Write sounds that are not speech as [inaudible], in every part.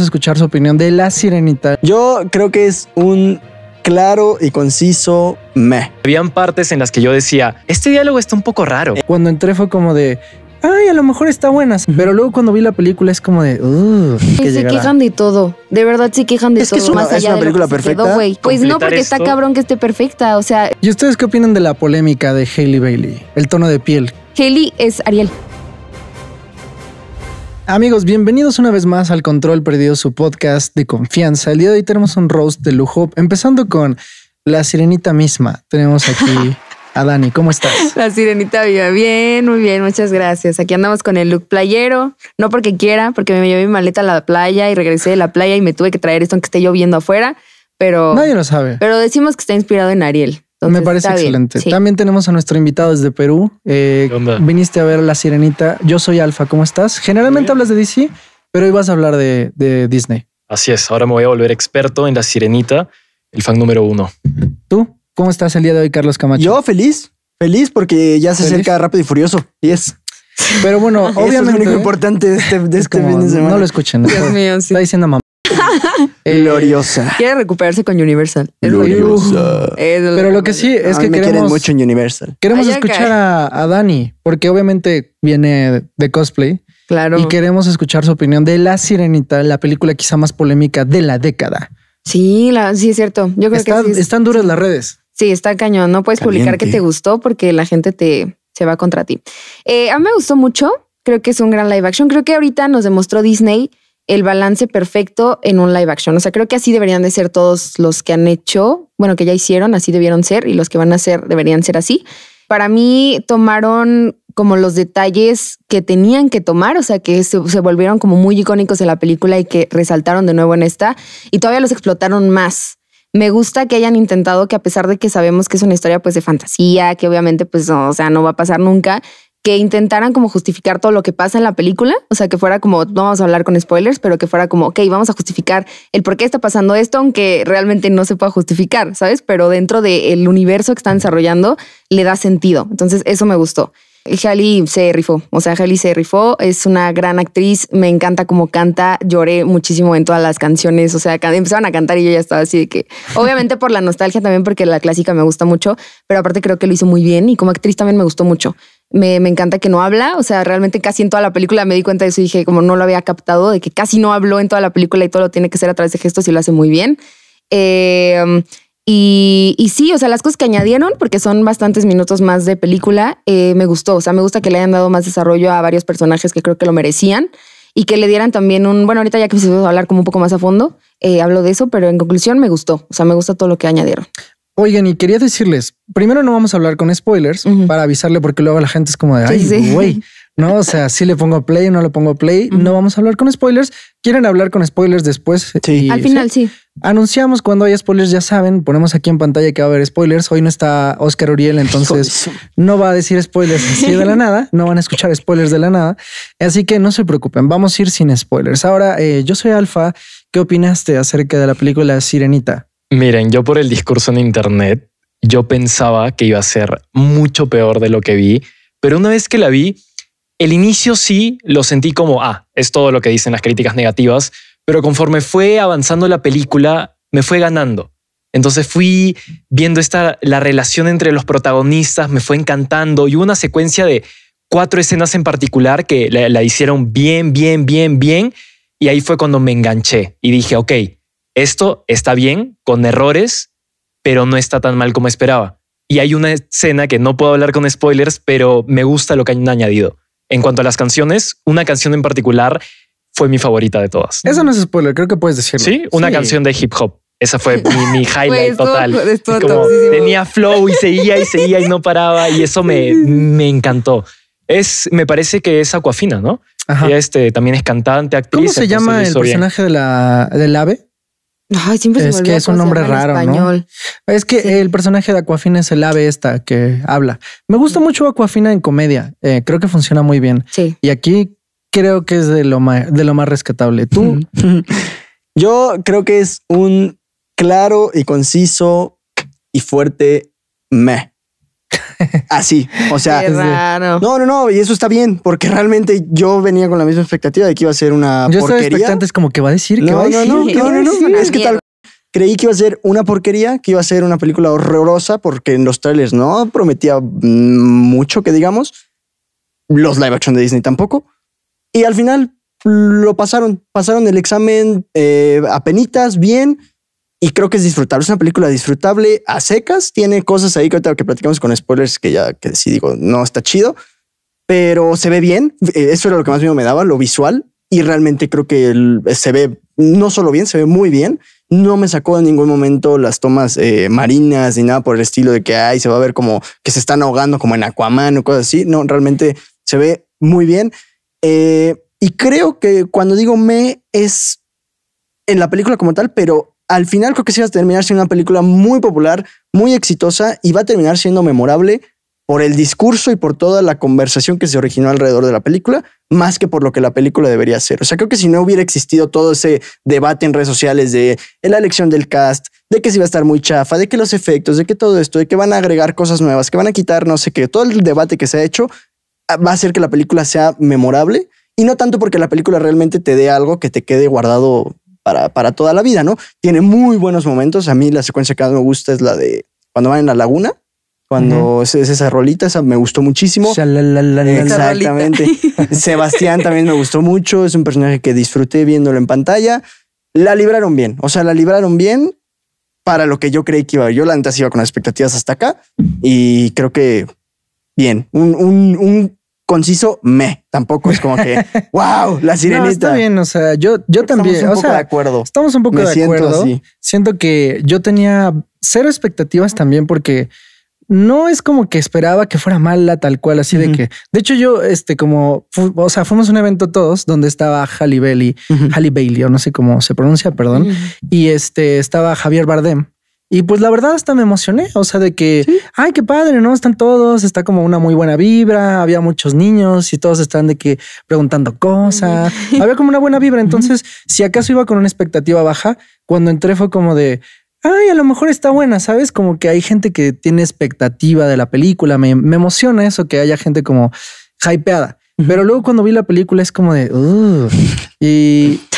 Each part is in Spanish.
a escuchar su opinión de La Sirenita. Yo creo que es un claro y conciso me. Habían partes en las que yo decía, este diálogo está un poco raro. Cuando entré fue como de, ay, a lo mejor está buenas. Pero luego cuando vi la película es como de, Uff. que se quejan de todo. De verdad se quejan de todo. es que es una película perfecta. pues no, porque está cabrón que esté perfecta. O sea. ¿Y ustedes qué opinan de la polémica de Hailey Bailey? El tono de piel. Hailey es Ariel. Amigos, bienvenidos una vez más al Control Perdido, su podcast de confianza. El día de hoy tenemos un roast de lujo, empezando con la sirenita misma. Tenemos aquí a Dani. ¿Cómo estás? [laughs] La sirenita viva. Bien, muy bien, muchas gracias. Aquí andamos con el look playero. No porque quiera, porque me llevé mi maleta a la playa y regresé de la playa y me tuve que traer esto aunque esté lloviendo afuera. Pero. Nadie lo sabe. Pero decimos que está inspirado en Ariel me parece excelente. También tenemos a nuestro invitado desde Perú. Eh, viniste a ver La Sirenita. Yo soy Alfa, ¿cómo estás? Generalmente hablas de DC, pero hoy vas a hablar de, Disney. Así es, ahora me voy a volver experto en La Sirenita, el fan número uno. ¿Tú? ¿Cómo estás el día de hoy, Carlos Camacho? Yo feliz, feliz porque ya se acerca Rápido y Furioso. Y es... Pero bueno, obviamente... lo único ¿eh? importante de este, este No lo escuchen. Está diciendo mamá. [laughs] Eh, gloriosa. Quiere recuperarse con Universal. gloriosa. Pero lo que sí es que me queremos mucho en Universal. Queremos escuchar a, Dani porque obviamente viene de cosplay. Claro. Y queremos escuchar su opinión de La Sirenita, la película quizá más polémica de la década. Sí, sí es cierto. Yo creo que están duras las redes. Sí, está cañón. No puedes publicar que te gustó porque la gente te se va contra ti. Eh, a mí me gustó mucho. Creo que es un gran live action. Creo que ahorita nos demostró Disney el balance perfecto en un live action. O sea, creo que así deberían de ser todos los que han hecho, bueno, que ya hicieron, así debieron ser y los que van a hacer deberían ser así. Para mí tomaron como los detalles que tenían que tomar, o sea, que se, volvieron como muy icónicos en la película y que resaltaron de nuevo en esta y todavía los explotaron más. Me gusta que hayan intentado que a pesar de que sabemos que es una historia pues de fantasía, que obviamente pues no, o sea, no va a pasar nunca, que intentaran como justificar todo lo que pasa en la película, o sea, que fuera como, no vamos a hablar con spoilers, pero que fuera como, ok, vamos a justificar el por qué está pasando esto, aunque realmente no se pueda justificar, ¿sabes? Pero dentro del universo que están desarrollando, le da sentido. Entonces, eso me gustó. Halle se rifó, o sea, Halle se rifó, es una gran actriz, me encanta cómo canta, lloré muchísimo en todas las canciones, o sea, empezaban a cantar y yo ya estaba así de que, obviamente por la nostalgia también, porque la clásica me gusta mucho, pero aparte creo que lo hizo muy bien y como actriz también me gustó mucho. Me, encanta que no habla, o sea, realmente casi en toda la película me di cuenta de eso y dije, como no lo había captado, de que casi no habló en toda la película y todo lo tiene que ser a través de gestos y lo hace muy bien. Em, y, sí, o sea, las cosas que añadieron, porque son bastantes minutos más de película, eh, me gustó, o sea, me gusta que le hayan dado más desarrollo a varios personajes que creo que lo merecían y que le dieran también un, bueno, ahorita ya que empezamos a hablar como un poco más a fondo, eh, hablo de eso, pero en conclusión me gustó, o sea, me gusta todo lo que añadieron. Oigan, y quería decirles, primero no vamos a hablar con spoilers para avisarle porque luego la gente es como de, ay, güey, no, o sea, si le pongo play o no le pongo play, no vamos a hablar con spoilers. ¿Quieren hablar con spoilers después? Sí. Al final, ¿sí? Anunciamos cuando haya spoilers, ya saben, ponemos aquí en pantalla que va a haber spoilers. Hoy no está Oscar Uriel, entonces no va a decir spoilers así de la [laughs] nada, no van a escuchar spoilers de la nada. Así que no se preocupen, vamos a ir sin spoilers. Ahora, eh, yo soy Alfa. ¿Qué opinaste acerca de la película Sirenita? Miren, yo por el discurso en internet, yo pensaba que iba a ser mucho peor de lo que vi, pero una vez que la vi, el inicio sí lo sentí como, ah, es todo lo que dicen las críticas negativas, pero conforme fue avanzando la película, me fue ganando. Entonces fui viendo esta, la relación entre los protagonistas, me fue encantando y hubo una secuencia de cuatro escenas en particular que la, la hicieron bien, bien, bien, bien. Y ahí fue cuando me enganché y dije, ok, esto está bien, con errores, pero no está tan mal como esperaba. Y hay una escena que no puedo hablar con spoilers, pero me gusta lo que han añadido. En cuanto a las canciones, una canción en particular fue mi favorita de todas. Eso no es spoiler, creo que puedes decirlo. Sí, una canción de hip hop. Esa fue mi, [laughs] highlight pues, total. tenía flow y seguía y seguía y no paraba y eso me, me encantó. Es, me parece que es Aquafina, ¿no? Ajá. este, también es cantante, actriz. ¿Cómo se llama el personaje de la, del ave? es que es un nombre raro, Es que el personaje de Aquafina es el ave esta que habla. Me gusta mucho Aquafina en comedia. Eh, creo que funciona muy bien. Sí. Y aquí creo que es de lo más, de lo más rescatable. Tú. [laughs] Yo creo que es un claro y conciso y fuerte me. Así, o sea. No, no, no, y eso está bien, porque realmente yo venía con la misma expectativa de que iba a ser una porquería. Yo como que va a decir, que va a decir. No, no, no, no, es que tal creí que iba a ser una porquería, que iba a ser una película horrorosa, porque en los trailers no prometía mucho que digamos. Los live action de Disney tampoco. Y al final lo pasaron, pasaron el examen eh, a penitas, bien y creo que es disfrutable. Es una película disfrutable a secas. Tiene cosas ahí que ahorita que platicamos con spoilers que ya que sí digo, no está chido, pero se ve bien. Eh, eso era lo que más miedo me daba, lo visual. Y realmente creo que se ve no solo bien, se ve muy bien. No me sacó en ningún momento las tomas eh, marinas ni nada por el estilo de que ay, se va a ver como que se están ahogando como en Aquaman o cosas así. No, realmente se ve muy bien. Eh, y creo que cuando digo me es en la película como tal, pero al final creo que se va a terminar siendo una película muy popular, muy exitosa y va a terminar siendo memorable por el discurso y por toda la conversación que se originó alrededor de la película, más que por lo que la película debería ser. O sea, creo que si no hubiera existido todo ese debate en redes sociales de la elección del cast, de que si va a estar muy chafa, de que los efectos, de que todo esto, de que van a agregar cosas nuevas, que van a quitar no sé qué, todo el debate que se ha hecho ah, va a hacer que la película sea memorable y no tanto porque la película realmente te dé algo que te quede guardado para, toda la vida, ¿no? Tiene muy buenos momentos. A mí la secuencia que más me gusta es la de cuando van en la laguna. Cuando es esa rolita, esa me gustó muchísimo. Exactamente. [laughs] Sebastián también me gustó mucho. Es un personaje que disfruté viéndolo en pantalla. La libraron bien. O sea, la libraron bien para lo que yo creí que iba. Yo la iba con expectativas hasta acá y creo que bien. un, un conciso, me. Tampoco es como que, wow, [laughs] la sirenita. No, está bien, o sea, yo, yo también. Estamos un poco de acuerdo. Estamos un poco siento Siento que yo tenía cero expectativas también porque no es como que esperaba que fuera mala tal cual, así de que. De hecho, yo, este, como, o sea, fuimos a un evento todos donde estaba Halle Bailey, Bailey, o no sé cómo se pronuncia, perdón, y este estaba Javier Bardem. Y pues la verdad hasta me emocioné, o sea, de que, ay, qué padre, ¿no? Están todos, está como una muy buena vibra, había muchos niños y todos están de que preguntando cosas, había como una buena vibra, [laughs] entonces, si acaso iba con una expectativa baja, cuando entré fue como de, ay, a lo mejor está buena, ¿sabes? Como que hay gente que tiene expectativa de la película, me, emociona eso, que haya gente como hypeada. Pero luego cuando vi la película es como de, uff, y [laughs]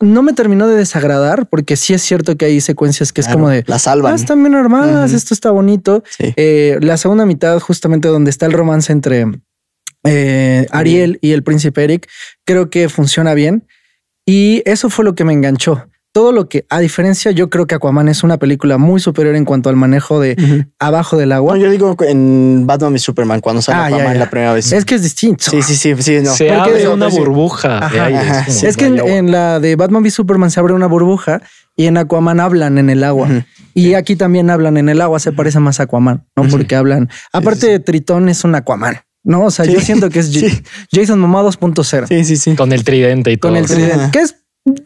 no me terminó de desagradar, porque sí es cierto que hay secuencias que es como de. las almas Ah, están bien armadas, esto está bonito. Eh, la segunda mitad, justamente donde está el romance entre eh, Ariel y el príncipe Eric, creo que funciona bien. Y eso fue lo que me enganchó todo lo que, a diferencia, yo creo que Aquaman es una película muy superior en cuanto al manejo de abajo del agua. yo digo en Batman y Superman, cuando sale ah, Aquaman la primera vez. Es que es distinto. Sí, sí, sí, Se abre una burbuja. es, que en, la de Batman y Superman se abre una burbuja y en Aquaman hablan en el agua. Y aquí también hablan en el agua, se parece más a Aquaman, ¿no? Porque hablan. Aparte, de Tritón es un Aquaman. No, o sea, yo siento que es [laughs] Jason Momoa 2.0. Sí, sí, sí. Con el tridente y todo. Con el tridente. Que es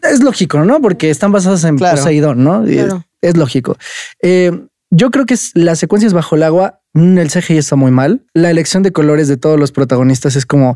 es lógico, ¿no? Porque están basadas en Poseidón, ¿no? Es, lógico. Eh, yo creo que las secuencias bajo el agua, mm, el CGI está muy mal. La elección de colores de todos los protagonistas es como...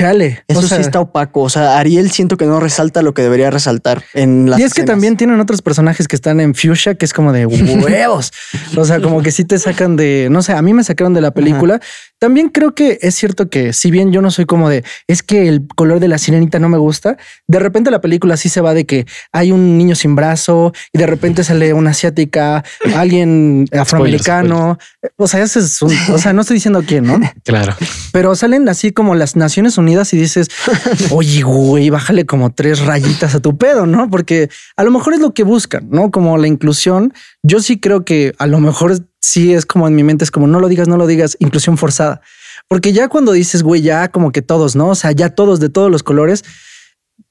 Chale. Eso sí está opaco. O sea, Ariel siento que no resalta lo que debería resaltar en la. Y es que también tienen otros personajes que están en Fuchsia, que es como de huevos. [laughs] o sea, como que sí te sacan de. No sé, a mí me sacaron de la película. También creo que es cierto que, si bien yo no soy como de es que el color de la sirenita no me gusta, de repente la película sí se va de que hay un niño sin brazo y de repente sale una asiática, [laughs] alguien afroamericano. O sea, ese es O sea, no estoy diciendo quién, ¿no? [laughs] Claro. Pero salen así como las Naciones Unidas y dices, [laughs] oye, güey, bájale como tres rayitas a tu pedo, ¿no? Porque a lo mejor es lo que buscan, ¿no? Como la inclusión. Yo sí creo que a lo mejor sí es como en mi mente, es como no lo digas, no lo digas, inclusión forzada. Porque ya cuando dices, güey, ya como que todos, ¿no? O sea, ya todos de todos los colores,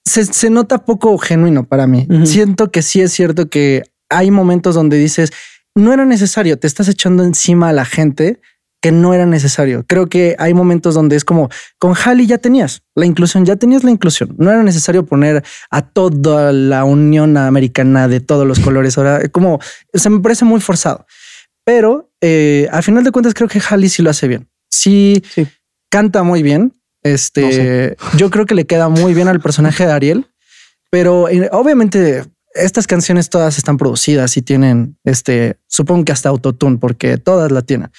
se, nota poco genuino para mí. Siento que sí es cierto que hay momentos donde dices, no era necesario, te estás echando encima a la gente que no era necesario. Creo que hay momentos donde es como con Halley ya tenías la inclusión, ya tenías la inclusión. No era necesario poner a toda la Unión Americana de todos los colores. Ahora, como se me parece muy forzado, pero eh, al final de cuentas, creo que Halley sí lo hace bien. Sí, canta muy bien. Este yo creo que le queda muy bien al personaje de Ariel, pero eh, obviamente estas canciones todas están producidas y tienen este, supongo que hasta autotune, porque todas la tienen,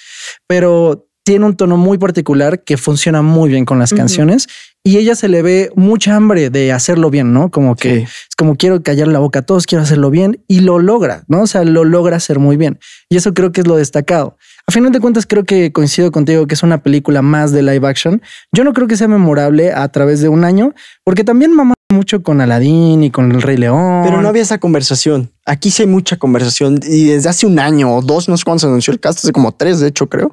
pero tiene un tono muy particular que funciona muy bien con las canciones y ella se le ve mucha hambre de hacerlo bien, ¿no? Como que es como quiero callar la boca a todos, quiero hacerlo bien y lo logra, ¿no? O sea, lo logra hacer muy bien. Y eso creo que es lo destacado. A final de cuentas, creo que coincido contigo que es una película más de live action. Yo no creo que sea memorable a través de un año, porque también mamá mucho con Aladín y con el Rey León. Pero no había esa conversación. Aquí sí hay mucha conversación y desde hace un año o dos, no sé cuándo se anunció el cast, hace como tres, de hecho, creo.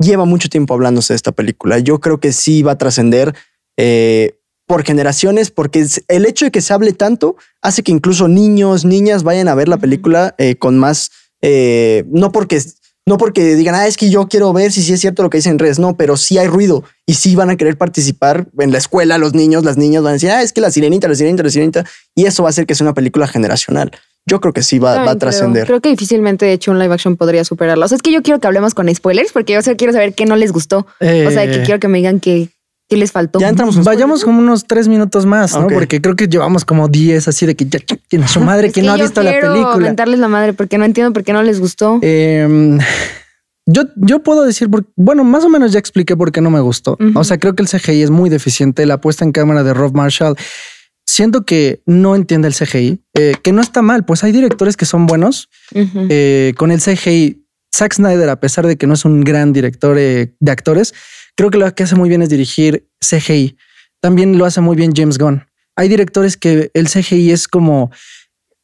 Lleva mucho tiempo hablándose de esta película. Yo creo que sí va a trascender eh, por generaciones, porque el hecho de que se hable tanto hace que incluso niños, niñas vayan a ver la película eh, con más. Eh, no porque no porque digan, ah, es que yo quiero ver si sí es cierto lo que dicen en redes. No, pero sí hay ruido y sí van a querer participar en la escuela. Los niños, las niñas van a decir, ah, es que la sirenita, la sirenita, la sirenita. Y eso va a hacer que sea una película generacional. Yo creo que sí va, a trascender. Creo que difícilmente, de hecho, un live action podría superarlo. O sea, es que yo quiero que hablemos con spoilers porque yo quiero saber qué no les gustó. O sea, que eh. quiero que me digan que, que les faltó. Ya entramos. Vayamos como unos tres minutos más, ¿no? Porque creo que llevamos como diez así de que ya tiene su madre que, no ha visto la película. Comentarles la madre porque no entiendo por qué no les gustó. Em, yo, yo puedo decir, bueno, más o menos ya expliqué por qué no me gustó. O sea, creo que el CGI es muy deficiente. La puesta en cámara de Rob Marshall siento que no entiende el CGI, eh, que no está mal, pues hay directores que son buenos eh, con el CGI. Zack Snyder, a pesar de que no es un gran director eh, de actores, Creo que lo que hace muy bien es dirigir CGI. También lo hace muy bien James Gunn. Hay directores que el CGI es como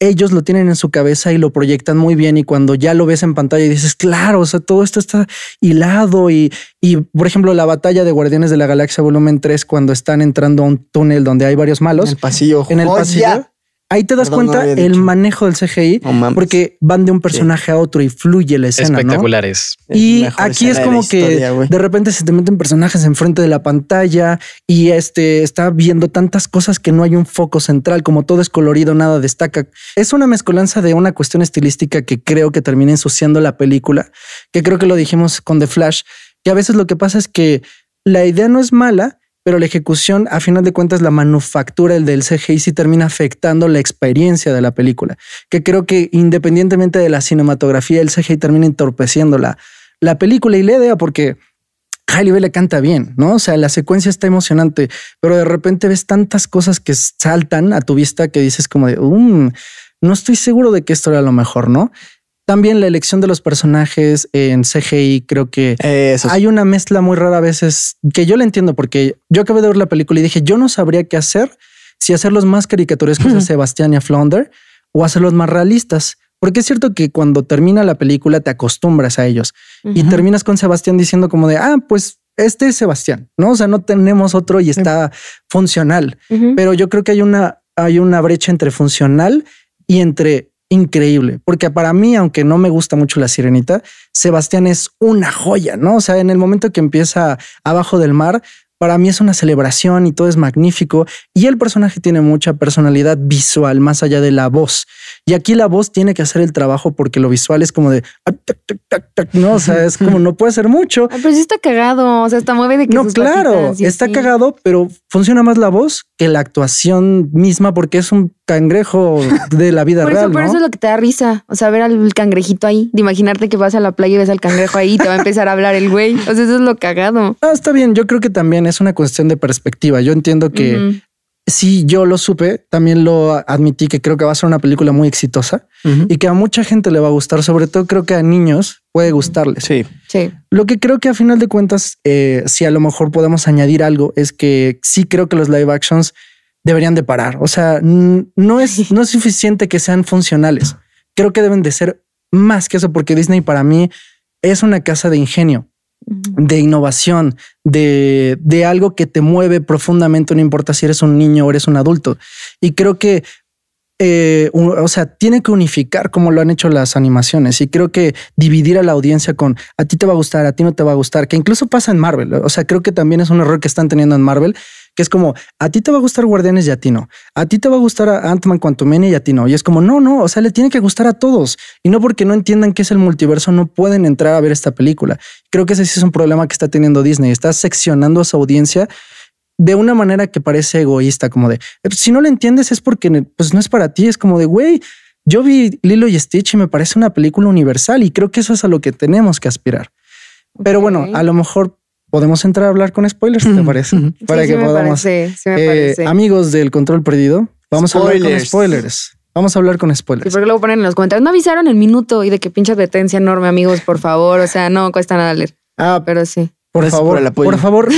ellos lo tienen en su cabeza y lo proyectan muy bien y cuando ya lo ves en pantalla y dices, claro, o sea, todo esto está hilado y, y, por ejemplo, la batalla de Guardianes de la Galaxia volumen 3 cuando están entrando a un túnel donde hay varios malos. En el pasillo. En el pasillo ahí te das cuenta el manejo del CGI, porque van de un personaje a otro y fluye la escena. Espectaculares. Y aquí es como que de repente se te meten personajes enfrente de la pantalla y este está viendo tantas cosas que no hay un foco central, como todo es colorido, nada destaca. Es una mezcolanza de una cuestión estilística que creo que termina ensuciando la película, que creo que lo dijimos con The Flash, que a veces lo que pasa es que la idea no es mala, pero la ejecución, a final de cuentas, la manufactura el del CGI sí termina afectando la experiencia de la película, que creo que independientemente de la cinematografía, el CGI termina entorpeciendo la, película y la idea porque... Hailey le canta bien, ¿no? O sea, la secuencia está emocionante, pero de repente ves tantas cosas que saltan a tu vista que dices como de, um, no estoy seguro de que esto era lo mejor, ¿no? También la elección de los personajes en CGI, creo que hay una mezcla muy rara a veces que yo la entiendo porque yo acabé de ver la película y dije, yo no sabría qué hacer si hacerlos más caricaturescos a Sebastián y a Flounder o hacerlos más realistas. Porque es cierto que cuando termina la película te acostumbras a ellos y terminas con Sebastián diciendo como de, ah, pues este es Sebastián, ¿no? O sea, no tenemos otro y está funcional. Pero yo creo que hay una, hay una brecha entre funcional y entre increíble, porque para mí, aunque no me gusta mucho la sirenita, Sebastián es una joya, ¿no? O sea, en el momento que empieza abajo del mar, para mí es una celebración y todo es magnífico. Y el personaje tiene mucha personalidad visual, más allá de la voz. Y aquí la voz tiene que hacer el trabajo porque lo visual es como de ah, no, o sea, es como no puede ser mucho. Ah, pero sí está cagado, o sea, está mueve de que No, claro, está cagado, pero funciona más la voz que la actuación misma porque es un cangrejo de la vida [laughs] real. Por eso es lo que te da risa. O sea, ver al cangrejito ahí, de imaginarte que vas a la playa y ves al cangrejo ahí y te va a empezar a hablar el güey. O sea, eso es lo cagado. Ah, está bien. Yo creo que también es una cuestión de perspectiva. Yo entiendo que sí, yo lo supe, también lo admití que creo que va a ser una película muy exitosa y que a mucha gente le va a gustar, sobre todo creo que a niños puede gustarles. Sí. sí. Lo que creo que a final de cuentas, eh, si a lo mejor podemos añadir algo, es que sí creo que los live actions deberían de parar. O sea, no es, no es suficiente que sean funcionales. Creo que deben de ser más que eso, porque Disney para mí es una casa de ingenio de innovación, de, algo que te mueve profundamente, no importa si eres un niño o eres un adulto. Y creo que eh, o sea, tiene que unificar como lo han hecho las animaciones y creo que dividir a la audiencia con a ti te va a gustar, a ti no te va a gustar, que incluso pasa en Marvel. O sea, creo que también es un error que están teniendo en Marvel, que es como a ti te va a gustar Guardianes y a ti no, a ti te va a gustar Ant-Man Quantumania y a ti no. Y es como no, no, o sea, le tiene que gustar a todos y no porque no entiendan qué es el multiverso, no pueden entrar a ver esta película. Creo que ese sí es un problema que está teniendo Disney, está seccionando a su audiencia de una manera que parece egoísta, como de eh, pues, si no lo entiendes es porque pues, no es para ti. Es como de güey, yo vi Lilo y Stitch y me parece una película universal y creo que eso es a lo que tenemos que aspirar. Pero bueno, a lo mejor podemos entrar a hablar con spoilers, ¿te parece? para que podamos. Eh, amigos del control perdido, vamos a hablar con spoilers. Vamos a hablar con spoilers. porque ponen en los comentarios. No avisaron el minuto y de que pinche advertencia enorme, amigos, por favor. O sea, no cuesta nada leer. Ah, pero sí. Por favor, por favor,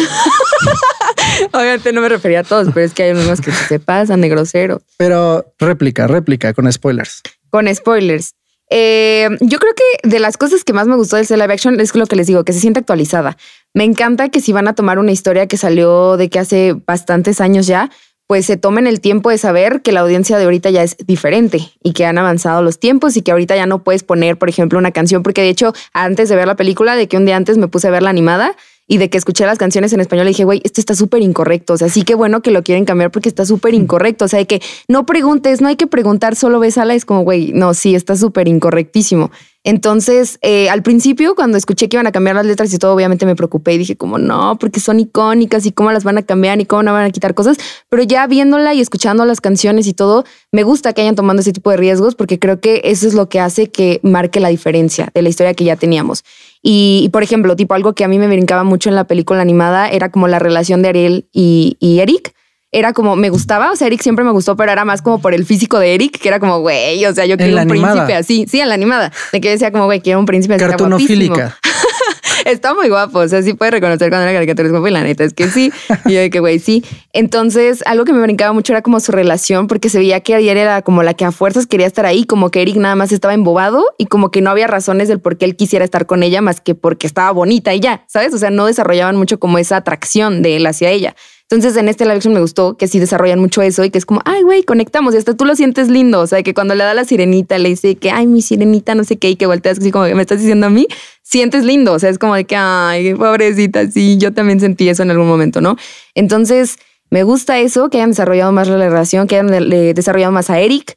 [laughs] Obviamente no me refería a todos, pero es que hay unos que se pasan de grosero. Pero réplica, réplica, con spoilers. Con spoilers. Eh, yo creo que de las cosas que más me gustó de del live action es lo que les digo, que se siente actualizada. Me encanta que si van a tomar una historia que salió de que hace bastantes años ya, pues se tomen el tiempo de saber que la audiencia de ahorita ya es diferente y que han avanzado los tiempos y que ahorita ya no puedes poner, por ejemplo, una canción, porque de hecho, antes de ver la película, de que un día antes me puse a ver la animada, y de que escuché las canciones en español, dije, güey, esto está súper incorrecto. O sea, sí que bueno que lo quieren cambiar porque está súper incorrecto. O sea, de que no preguntes, no hay que preguntar, solo ves y Es como, güey, no, sí, está súper incorrectísimo. Entonces, eh, al principio, cuando escuché que iban a cambiar las letras y todo, obviamente me preocupé y dije, como no, porque son icónicas y cómo las van a cambiar y cómo no van a quitar cosas. Pero ya viéndola y escuchando las canciones y todo, me gusta que hayan tomado ese tipo de riesgos porque creo que eso es lo que hace que marque la diferencia de la historia que ya teníamos. Y, por ejemplo, tipo algo que a mí me brincaba mucho en la película animada era como la relación de Ariel y, Eric era como, me gustaba, o sea, Eric siempre me gustó, pero era más como por el físico de Eric, que era como, güey, o sea, yo quiero un príncipe así, sí, en la animada, de que decía como, güey, quiero un príncipe así está muy guapo. O sea, sí puede reconocer cuando era caricaturismo y pues, la neta es que sí. Y que, güey, sí. Entonces, algo que me brincaba mucho era como su relación, porque se veía que ayer era como la que a fuerzas quería estar ahí, como que Eric nada más estaba embobado y como que no había razones del por qué él quisiera estar con ella más que porque estaba bonita y ya, ¿sabes? O sea, no desarrollaban mucho como esa atracción de él hacia ella. Entonces en este live action me gustó que sí desarrollan mucho eso y que es como, ay, güey, conectamos y hasta tú lo sientes lindo. O sea, que cuando le da la sirenita, le dice que, ay, mi sirenita, no sé qué, y que volteas así como que me estás diciendo a mí, sientes lindo. O sea, es como de que, ay, pobrecita, sí, yo también sentí eso en algún momento, ¿no? Entonces me gusta eso, que hayan desarrollado más la relación, que hayan desarrollado más a Eric.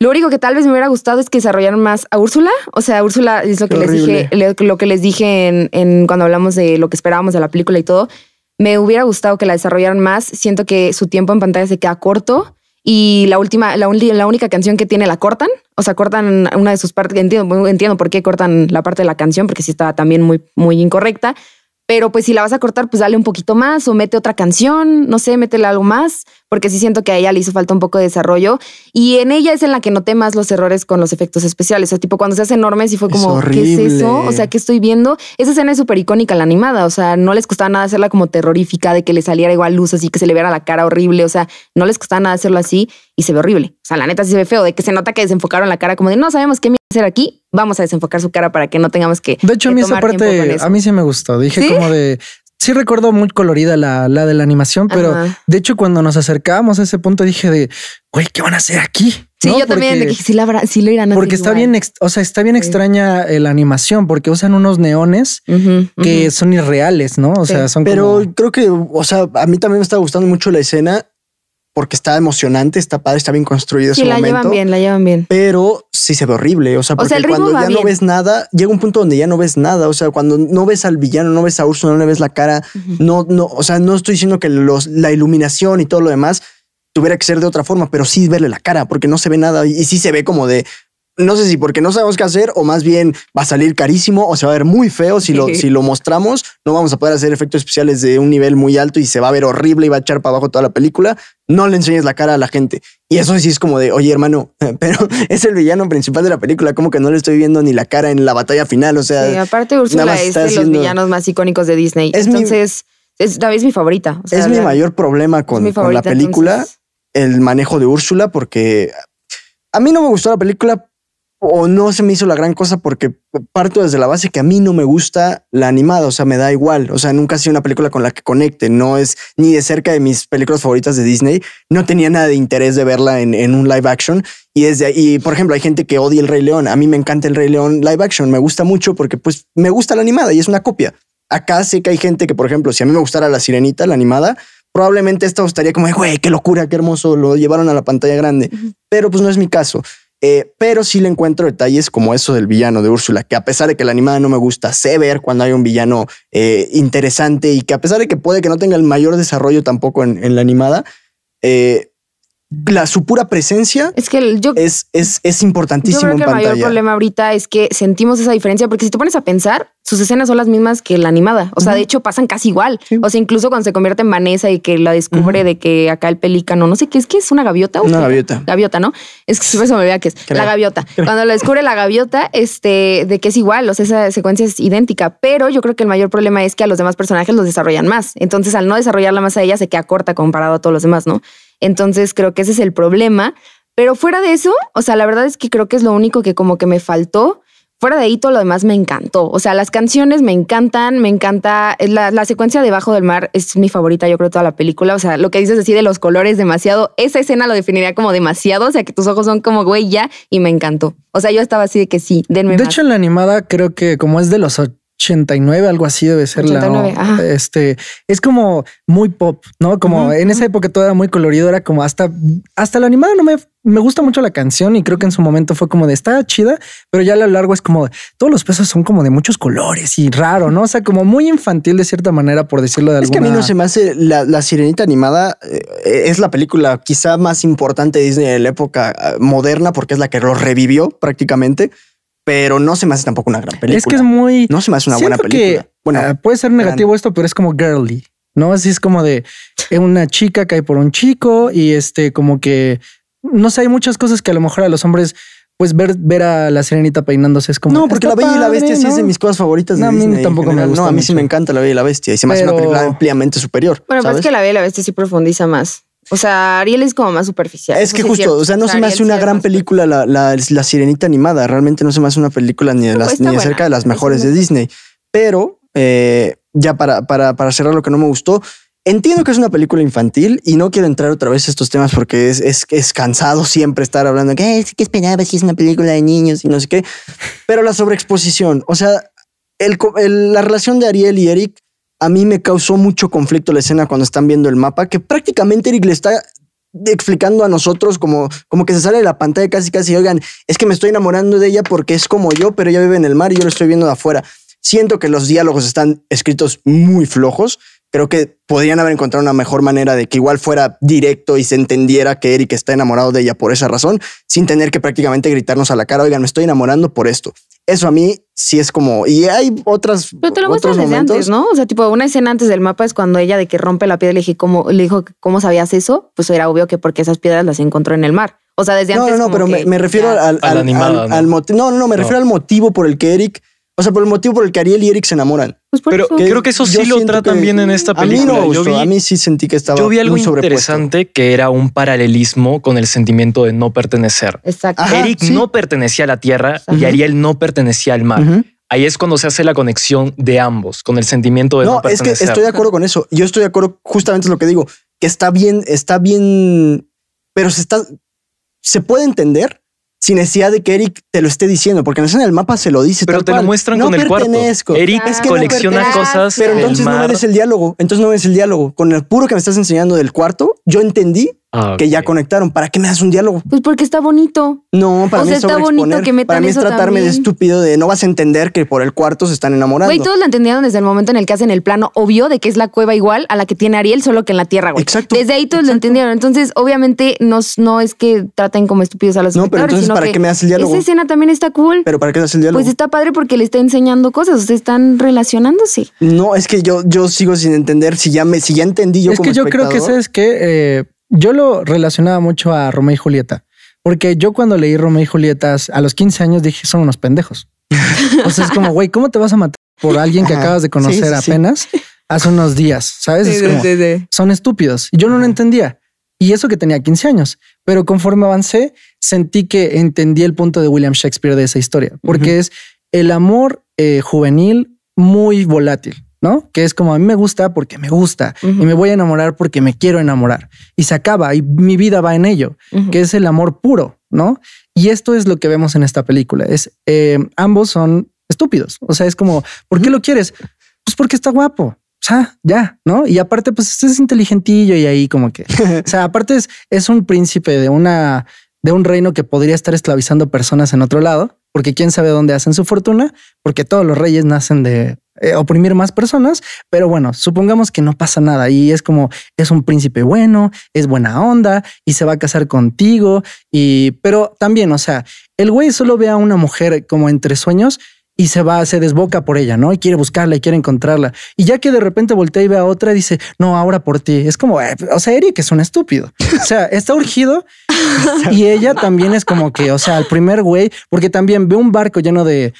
Lo único que tal vez me hubiera gustado es que desarrollaran más a Úrsula. O sea, Úrsula es lo que les dije, lo que les dije en, cuando hablamos de lo que esperábamos de la película y todo. Me hubiera gustado que la desarrollaran más. Siento que su tiempo en pantalla se queda corto. Y la última, la, la única canción que tiene la cortan. O sea, cortan una de sus partes. Entiendo, entiendo por qué cortan la parte de la canción, porque sí estaba también muy, muy incorrecta. Pero pues si la vas a cortar, pues dale un poquito más o mete otra canción, no sé, métele algo más, porque sí siento que a ella le hizo falta un poco de desarrollo. Y en ella es en la que noté más los errores con los efectos especiales. O sea, tipo cuando se hace enormes y fue como, ¿qué es eso? O sea, ¿qué estoy viendo? Esa escena es súper icónica, la animada. O sea, no les costaba nada hacerla como terrorífica, de que le saliera igual luz, así que se le viera la cara horrible. O sea, no les costaba nada hacerlo así y se ve horrible. O sea, la neta sí se ve feo, de que se nota que desenfocaron la cara como de, no sabemos qué hacer aquí? Vamos a desenfocar su cara para que no tengamos que. De hecho, a mí esa parte a mí sí me gustó. Dije como de. Sí recuerdo muy colorida la, de la animación, pero de hecho cuando nos acercábamos a ese punto dije de, güey, ¿qué van a hacer aquí? Sí, yo también dije, si, la, lo irán a Porque está bien, o sea, está bien extraña eh, la animación, porque usan unos neones que son irreales, ¿no? O sea, son Pero creo que, o sea, a mí también me está gustando mucho la escena porque está emocionante, está padre, está bien construido. Sí, la llevan bien, la llevan bien. Pero sí se ve horrible. O sea, porque cuando ya no ves nada, llega un punto donde ya no ves nada. O sea, cuando no ves al villano, no ves a Urso, no le ves la cara, no, no, o sea, no estoy diciendo que los, la iluminación y todo lo demás tuviera que ser de otra forma, pero sí verle la cara, porque no se ve nada y sí se ve como de, no sé si porque no sabemos qué hacer o más bien va a salir carísimo o se va a ver muy feo si lo, si lo mostramos. No vamos a poder hacer efectos especiales de un nivel muy alto y se va a ver horrible y va a echar para abajo toda la película. No le enseñes la cara a la gente. Y eso sí es como de, oye hermano, [laughs] pero es el villano principal de la película, como que no le estoy viendo ni la cara en la batalla final. O sea, aparte Úrsula es de los villanos más icónicos de Disney. entonces, es es, es mi favorita. es mi mayor problema con, la película, el manejo de Úrsula, porque... A mí no me gustó la película o no se me hizo la gran cosa porque parto desde la base que a mí no me gusta la animada, o sea, me da igual, o sea, nunca ha sido una película con la que conecte, no es ni de cerca de mis películas favoritas de Disney, no tenía nada de interés de verla en, en un live action y desde ahí, por ejemplo, hay gente que odia el Rey León, a mí me encanta el Rey León live action, me gusta mucho porque pues me gusta la animada y es una copia. Acá sé que hay gente que, por ejemplo, si a mí me gustara la sirenita, la animada, probablemente esta estaría como, güey, qué locura, qué hermoso, lo llevaron a la pantalla grande, pero pues no es mi caso. Eh, pero sí le encuentro detalles como eso del villano de Úrsula, que a pesar de que la animada no me gusta, sé ver cuando hay un villano eh, interesante y que a pesar de que puede que no tenga el mayor desarrollo tampoco en, la animada, eh, la, su pura presencia es, que yo, es, es, importantísimo. Yo creo que el mayor problema ahorita es que sentimos esa diferencia, porque si te pones a pensar, sus escenas son las mismas que la animada. O sea, de hecho, pasan casi igual. O sea, incluso cuando se convierte en Vanessa y que la descubre de que acá el pelícano, no sé qué es, que es una gaviota. una gaviota. Gaviota, ¿no? Es que siempre se me olvida que es la gaviota. [laughs] Cuando la descubre la gaviota, este, de que es igual, o sea, esa secuencia es idéntica. Pero yo creo que el mayor problema es que a los demás personajes los desarrollan más. Entonces, al no desarrollarla más a ella, se queda corta comparado a todos los demás, ¿no? Entonces creo que ese es el problema. Pero fuera de eso, o sea, la verdad es que creo que es lo único que como que me faltó. Fuera de ahí, todo lo demás me encantó. O sea, las canciones me encantan, me encanta. Eh, la, secuencia debajo del Mar es mi favorita, yo creo, toda la película. O sea, lo que dices así de los colores, demasiado. Esa escena lo definiría como demasiado. O sea, que tus ojos son como, güey, ya. Y me encantó. O sea, yo estaba así de que sí, denme De hecho, en la animada creo que como es de los 89, algo así debe ser la. Este es como muy pop, no? Como en esa época todo era muy colorido, era como hasta hasta la animada no me, me gusta mucho la canción y creo que en su momento fue como de está chida, pero ya a lo largo es como todos los pesos son como de muchos colores y raro, no? O sea, como muy infantil de cierta manera, por decirlo de alguna Es que a mí no se me hace la, sirenita animada, eh, es la película quizá más importante de Disney de la época eh, moderna porque es la que lo revivió prácticamente pero no se me hace tampoco una gran película. Es que es muy. No se me hace una buena película. Ah, bueno, puede ser negativo esto, pero es como girly, ¿no? Así es como de eh, una chica cae por un chico y este, como que no sé, hay muchas cosas que a lo mejor a los hombres. Pues ver, ver a la serenita peinándose es como. No, porque La Bella y la Bestia sí es de mis cosas favoritas. De a mí tampoco me gusta. No, a mí sí me encanta La Bella y la Bestia y se me hace una película ampliamente superior. ¿sabes? pero es que La Bella y la Bestia sí profundiza más. O sea, Ariel es como más superficial. Es que justo, o sea, no se me hace una gran película la, la, Sirenita animada. Realmente no se me hace una película ni de, ni de cerca de las mejores de Disney. Pero eh, ya para, para, cerrar lo que no me gustó, entiendo que es una película infantil y no quiero entrar otra vez a estos temas porque es, es, es cansado siempre estar hablando que es que si es una película de niños y no sé qué. Pero la sobreexposición, o sea, la relación de Ariel y Eric a mí me causó mucho conflicto la escena cuando están viendo el mapa, que prácticamente Eric le está explicando a nosotros como, como que se sale de la pantalla casi casi, oigan, es que me estoy enamorando de ella porque es como yo, pero ella vive en el mar y yo lo estoy viendo de afuera. Siento que los diálogos están escritos muy flojos, creo que podrían haber encontrado una mejor manera de que igual fuera directo y se entendiera que Eric está enamorado de ella por esa razón, sin tener que prácticamente gritarnos a la cara, oigan, me estoy enamorando por esto. Eso a mí sí es como, y hay otras. Pero te lo muestras desde antes, ¿no? O sea, tipo, una escena antes del mapa es cuando ella de que rompe la piedra le, dije, ¿cómo, le dijo, ¿cómo sabías eso? Pues era obvio que porque esas piedras las encontró en el mar. O sea, desde antes. No, no, pero me, refiero al, al, ¿no? No, no, me refiero al motivo por el que Eric o sea, por el motivo por el que Ariel y Eric se enamoran. Pues pero creo que eso sí lo tratan bien en esta película. A mí a mí sí sentí que estaba Yo vi algo interesante que era un paralelismo con el sentimiento de no pertenecer. Exacto. Eric no pertenecía a la tierra y Ariel no pertenecía al mar. Ahí es cuando se hace la conexión de ambos, con el sentimiento de no, pertenecer. No, es que estoy de acuerdo con eso. Yo estoy de acuerdo justamente con lo que digo, que está bien, está bien, pero se puede entender sin necesidad de que Eric te lo esté diciendo, porque no en el mapa se lo dice. Pero te lo muestran con el cuarto. Eric es que colecciona cosas. Pero entonces no ves el diálogo. Entonces no ves el diálogo. Con el puro que me estás enseñando del cuarto, yo entendí Ah, que ya conectaron. ¿Para qué me das un diálogo? Pues porque está bonito. No, para o sea, está bonito que metan Para mí es tratarme de estúpido de no vas a entender que por el cuarto se están enamorando. Güey, todos lo entendieron desde el momento en el que hacen el plano obvio de que es la cueva igual a la que tiene Ariel, solo que en la tierra, güey. Exacto. Desde ahí todos lo entendieron. Entonces, obviamente, no, no es que traten como estúpidos a los No, pero entonces, ¿para qué me das el diálogo? Esa escena también está cool. ¿Pero para qué das el diálogo? Pues está padre porque le está enseñando cosas, o sea, están relacionándose. No, es que yo, yo sigo sin entender si ya me, si ya entendí yo. Es que yo creo que, ¿sabes que eh, yo lo relacionaba mucho a Romeo y Julieta, porque yo cuando leí Romeo y Julieta a los 15 años dije, son unos pendejos. o sea, es como, güey, ¿cómo te vas a matar por alguien que acabas de conocer apenas hace unos días? ¿Sabes? son estúpidos. yo no lo entendía. Y eso que tenía 15 años. Pero conforme avancé, sentí que entendí el punto de William Shakespeare de esa historia, porque es el amor eh, juvenil muy volátil. ¿no? Que es como a mí me gusta porque me gusta y me voy a enamorar porque me quiero enamorar y se acaba y mi vida va en ello, que es el amor puro, ¿no? Y esto es lo que vemos en esta película. Es eh, ambos son estúpidos. O sea, es como, ¿por qué lo quieres? Pues porque está guapo. O sea, ya, ¿no? Y aparte, pues este es inteligentillo y ahí como que, o sea, aparte es un príncipe de una de un reino que podría estar esclavizando personas en otro lado, porque quién sabe dónde hacen su fortuna, porque todos los reyes nacen de eh, oprimir más personas, pero bueno, supongamos que no pasa nada y es como es un príncipe bueno, es buena onda y se va a casar contigo y pero también, o sea, el güey solo ve a una mujer como entre sueños y se va, se desboca por ella, ¿no? Y quiere buscarla y quiere encontrarla. Y ya que de repente voltea y ve a otra, dice, no, ahora por ti. Es como, eh, o sea, Eric es un estúpido. O sea, está urgido y ella también es como que, o sea, el primer güey, porque también ve un barco lleno de,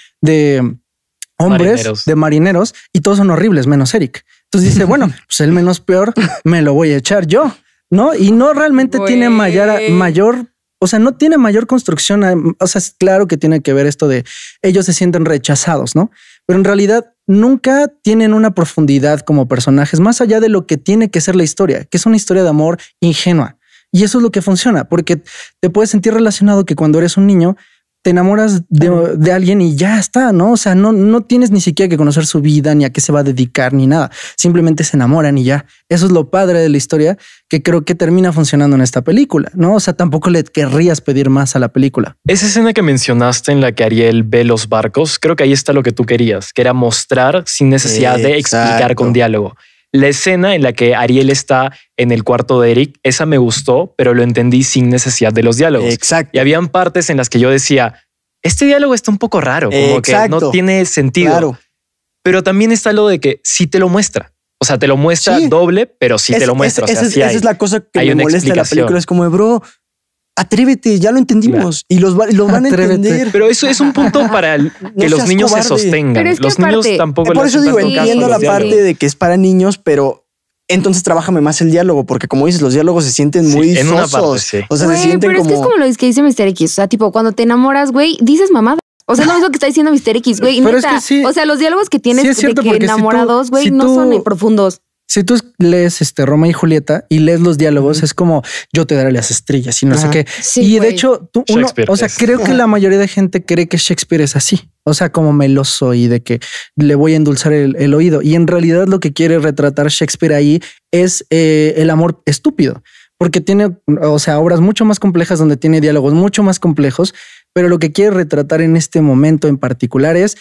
hombres, de marineros, y todos son horribles, menos Eric. Entonces dice, bueno, pues el menos peor me lo voy a echar yo. ¿no? Y no realmente tiene mayor, mayor o sea, no tiene mayor construcción. Ah, o sea, es claro que tiene que ver esto de ellos se sienten rechazados, ¿no? Pero en realidad nunca tienen una profundidad como personajes, más allá de lo que tiene que ser la historia, que es una historia de amor ingenua. Y eso es lo que funciona, porque te puedes sentir relacionado que cuando eres un niño te enamoras de, alguien y ya está, ¿no? O sea, no, no tienes ni siquiera que conocer su vida, ni a qué se va a dedicar, ni nada. Simplemente se enamoran y ya. Eso es lo padre de la historia que creo que termina funcionando en esta película, ¿no? O sea, tampoco le querrías pedir más a la película. Esa escena que mencionaste en la que Ariel ve los barcos, creo que ahí está lo que tú querías, que era mostrar sin necesidad de explicar con diálogo. La escena en la que Ariel está en el cuarto de Eric, esa me gustó, pero lo entendí sin necesidad de los diálogos. Exacto. Y habían partes en las que yo decía, este diálogo está un poco raro, como que no tiene sentido. Claro. Pero también está lo de que sí te lo muestra. O sea, te lo muestra doble, pero sí te lo muestra. esa es la cosa que me molesta de la película. Es como, bro, atrévete, ya lo entendimos y los, van a entender. Pero eso es un punto [laughs] para que los niños se sostengan. Pero es que los niños tampoco. Por eso digo, entiendo la parte de que es para niños, pero entonces trabájame más el diálogo, porque como dices, los diálogos se sienten muy O sea, se sienten pero como... es que es como lo que dice Mister X. O sea, tipo, cuando te enamoras, güey, dices mamada. O sea, es lo mismo que está diciendo Mister X, güey. [laughs] es que sí. O sea, los diálogos que tienes de que enamorados, güey, no son profundos si tú lees este Roma y Julieta y lees los diálogos, es como yo te daré las estrellas y no sé qué. y de hecho, tú, uno, o sea, creo que la mayoría de gente cree que Shakespeare es así. O sea, como meloso y de que le voy a endulzar el, oído. Y en realidad lo que quiere retratar Shakespeare ahí es eh, el amor estúpido, porque tiene, o sea, obras mucho más complejas donde tiene diálogos mucho más complejos, pero lo que quiere retratar en este momento en particular es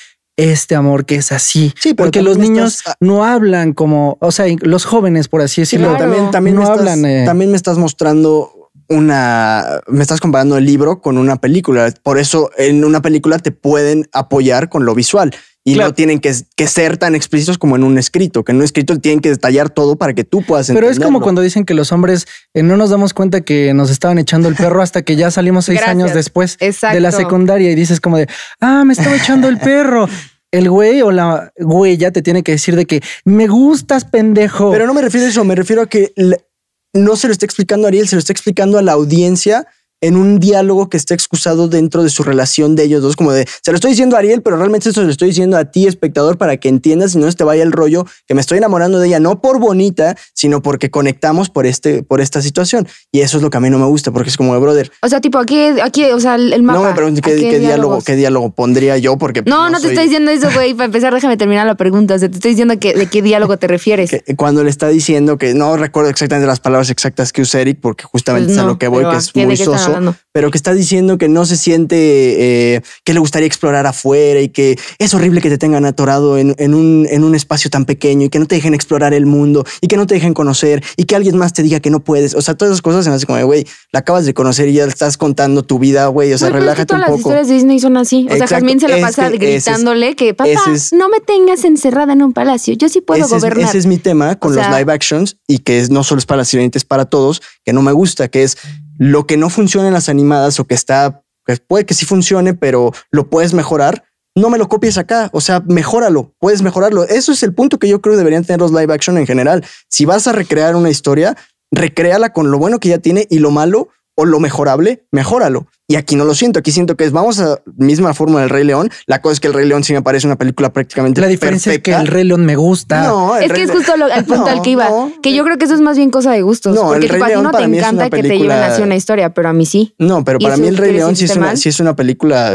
este amor que es así. Sí, porque los niños ah, no hablan como, o sea, los jóvenes, por así decirlo, pero también, también, no hablan. Eh. También me estás mostrando una, me estás comparando el libro con una película. Por eso en una película te pueden apoyar con lo visual y no tienen que, ser tan explícitos como en un escrito, que en un escrito tienen que detallar todo para que tú puedas entenderlo. Pero es como cuando dicen que los hombres eh, no nos damos cuenta que nos estaban echando el perro hasta que ya salimos seis [laughs] años después de la secundaria y dices como de, ah, me estaba echando el perro. [laughs] el güey o la huella te tiene que decir de que me gustas, pendejo. Pero no me refiero a eso, me refiero a que no se lo está explicando a Ariel, se lo está explicando a la audiencia en un diálogo que está excusado dentro de su relación de ellos dos, como de, se lo estoy diciendo a Ariel, pero realmente eso se lo estoy diciendo a ti, espectador, para que entiendas y no se te vaya el rollo que me estoy enamorando de ella, no por bonita, sino porque conectamos por, este, por esta situación. Y eso es lo que a mí no me gusta, porque es como, de brother. O sea, tipo, aquí, aquí o sea, el mapa. No me preguntes qué, diálogo, qué diálogo pondría yo, porque... Pues, no, no, te estoy diciendo eso, güey. Para empezar, déjame terminar la pregunta. O sea, te estoy diciendo que, de qué diálogo te refieres. [laughs] cuando le está diciendo que no recuerdo exactamente las palabras exactas que usé Eric, porque justamente pues es a lo que voy, que es muy soso pero que está diciendo que no se siente eh, que le gustaría explorar afuera y que es horrible que te tengan atorado en, un, en un espacio tan pequeño y que no te dejen explorar el mundo y que no te dejen conocer y que alguien más te diga que no puedes. O sea, todas esas cosas se me hace como, güey, la acabas de conocer y ya estás contando tu vida, güey. O sea, relájate un poco. Las historias de Disney son así. O sea, Jasmine se la pasa gritándole que, papá, no me tengas encerrada en un palacio. Yo sí puedo ese gobernar. ese es mi tema con los live actions y que no solo es para las es para todos, que no me gusta, que es lo que no funciona en las animadas o que está, puede que sí funcione, pero lo puedes mejorar, no me lo copies acá. O sea, mejóralo, puedes mejorarlo. Eso es el punto que yo creo que deberían tener los live action en general. Si vas a recrear una historia, recréala con lo bueno que ya tiene y lo malo, lo mejorable, mejóralo. Y aquí no lo siento, aquí siento que es, vamos a misma forma del Rey León. La cosa es que el Rey León sí me parece una película prácticamente La diferencia es que el Rey León me gusta. es que es justo el punto al que iba, que yo creo que eso es más bien cosa de gustos. No, porque a no te encanta que te lleven hacia una historia, pero a mí sí. No, pero para mí el Rey León sí es, una, película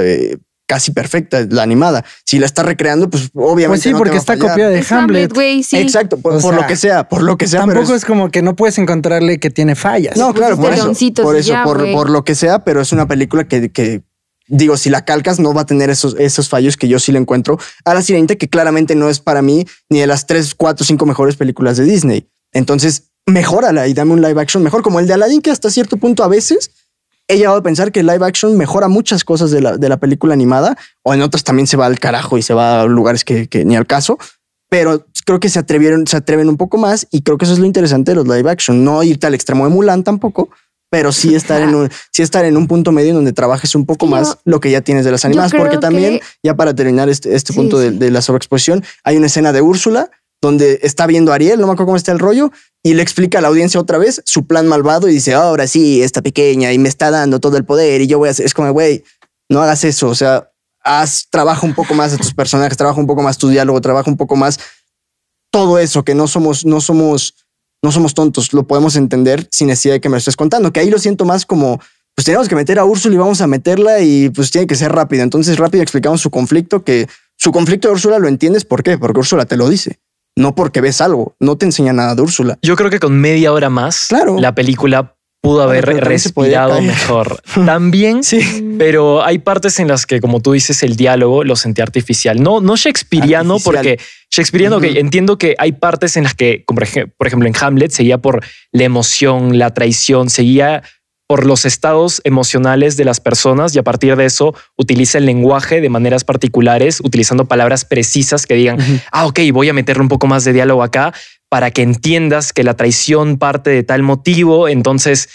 casi perfecta, la animada. Si la está recreando, pues obviamente. Pues sí, porque está copiada de Hamlet. Exacto, por, lo que sea, por lo que sea. Tampoco es... como que no puedes encontrarle que tiene fallas. No, pues claro, por eso. Por eso, por, lo que sea, pero es una película que, digo, si la calcas, no va a tener esos, esos fallos que yo sí le encuentro a la siguiente, que claramente no es para mí ni de las tres, cuatro, cinco mejores películas de Disney. Entonces, mejórala y dame un live action mejor, como el de Aladdin, que hasta cierto punto a veces he llegado a pensar que live action mejora muchas cosas de la, película animada, o en otras también se va al carajo y se va a lugares que, ni al caso, pero creo que se atrevieron, se atreven un poco más y creo que eso es lo interesante de los live action, no irte al extremo de Mulan tampoco, pero sí estar en un, sí estar en un punto medio en donde trabajes un poco más lo que ya tienes de las animadas, porque también, ya para terminar este, este punto de, de, la sobreexposición, hay una escena de Úrsula donde está viendo a Ariel, no me acuerdo cómo está el rollo, y le explica a la audiencia otra vez su plan malvado y dice, ah, ahora sí, está pequeña y me está dando todo el poder y yo voy a hacer, es como, güey, no hagas eso, o sea, haz, trabaja un poco más a tus personajes, trabaja un poco más tu diálogo, trabaja un poco más todo eso, que no somos, no somos, no somos tontos, lo podemos entender sin necesidad de que me lo estés contando, que ahí lo siento más como, pues tenemos que meter a Úrsula y vamos a meterla y pues tiene que ser rápido. Entonces rápido explicamos su conflicto, que su conflicto de Úrsula lo entiendes, ¿por qué? Porque Úrsula te lo dice no porque ves algo, no te enseña nada de Úrsula. Yo creo que con media hora más, claro. la película pudo haber respirado mejor. [laughs] También, sí. pero hay partes en las que, como tú dices, el diálogo lo sentí artificial. No, no shakespeariano, porque shakespeariano, que entiendo que hay partes en las que, como por ejemplo en Hamlet, seguía por la emoción, la traición, seguía por los estados emocionales de las personas y a partir de eso utiliza el lenguaje de maneras particulares, utilizando palabras precisas que digan, ah, ok, voy a meterle un poco más de diálogo acá para que entiendas que la traición parte de tal motivo. Entonces,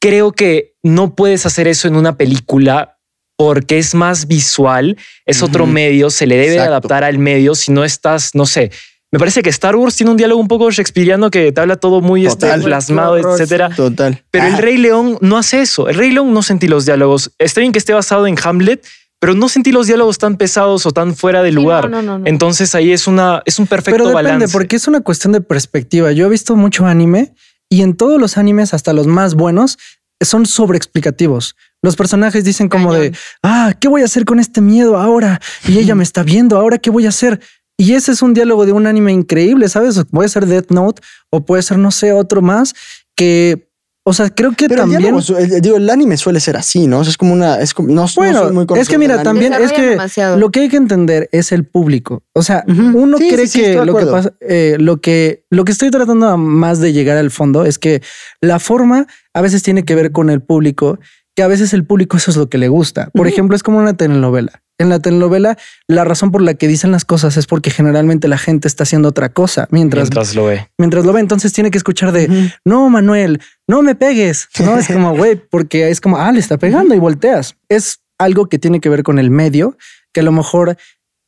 creo que no puedes hacer eso en una película porque es más visual, es otro medio, se le debe adaptar al medio si no estás, no sé, me parece que Star Wars tiene un diálogo un poco shakespeariano que te habla todo muy este, plasmado, etcétera. Total. Pero el ah. Rey León no hace eso. El Rey León no sentí los diálogos. Está bien que esté basado en Hamlet, pero no sentí los diálogos tan pesados o tan fuera de lugar. Entonces ahí es una es un perfecto pero depende, balance. Porque es una cuestión de perspectiva. Yo he visto mucho anime y en todos los animes, hasta los más buenos, son sobreexplicativos. Los personajes dicen como de, ah, ¿qué voy a hacer con este miedo ahora? Y ella me está viendo, ahora qué voy a hacer. Y ese es un diálogo de un anime increíble, ¿sabes? Puede ser Death Note o puede ser, no sé, otro más que o sea, creo que también. El digo, el anime suele ser así, ¿no? es como una. Es no, bueno, es que mira, también es que lo que hay que entender es el público. O sea, uno cree que, lo que, pasa, eh, lo que lo que estoy tratando más de llegar al fondo es que la forma a veces tiene que ver con el público que a veces el público eso es lo que le gusta. Por ejemplo, es como una telenovela. En la telenovela, la razón por la que dicen las cosas es porque generalmente la gente está haciendo otra cosa mientras, lo ve. Mientras lo ve, entonces tiene que escuchar de no, Manuel, no me pegues. No es como güey, [laughs] porque es como ah, le está pegando y volteas. Es algo que tiene que ver con el medio que a lo mejor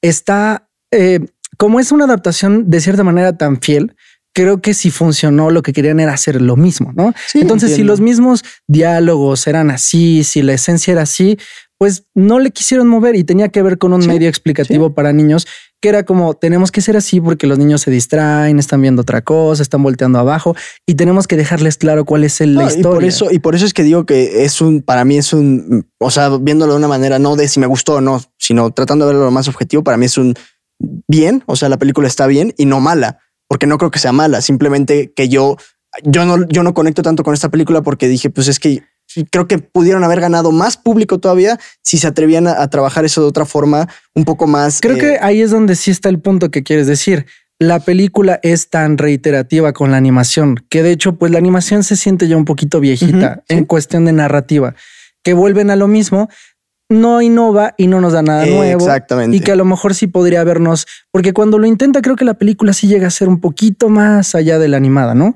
está eh, como es una adaptación de cierta manera tan fiel creo que si funcionó, lo que querían era hacer lo mismo, ¿no? Entonces, si los mismos diálogos eran así, si la esencia era así, pues no le quisieron mover y tenía que ver con un medio explicativo para niños que era como tenemos que ser así porque los niños se distraen, están viendo otra cosa, están volteando abajo y tenemos que dejarles claro cuál es la historia. Y por eso y por eso es que digo que es un para mí es un o sea, viéndolo de una manera no de si me gustó o no, sino tratando de verlo lo más objetivo, para mí es un bien, o sea, la película está bien y no mala porque no creo que sea mala, simplemente que yo, yo, no, yo no conecto tanto con esta película porque dije, pues es que creo que pudieron haber ganado más público todavía si se atrevían a, trabajar eso de otra forma, un poco más. Creo que eh, ahí es donde sí está el punto que quieres decir. La película es tan reiterativa con la animación que de hecho, pues la animación se siente ya un poquito viejita en cuestión de narrativa, que vuelven a lo mismo no innova y no nos da nada nuevo. Exactamente. Y que a lo mejor sí podría vernos, porque cuando lo intenta, creo que la película sí llega a ser un poquito más allá de la animada, ¿no?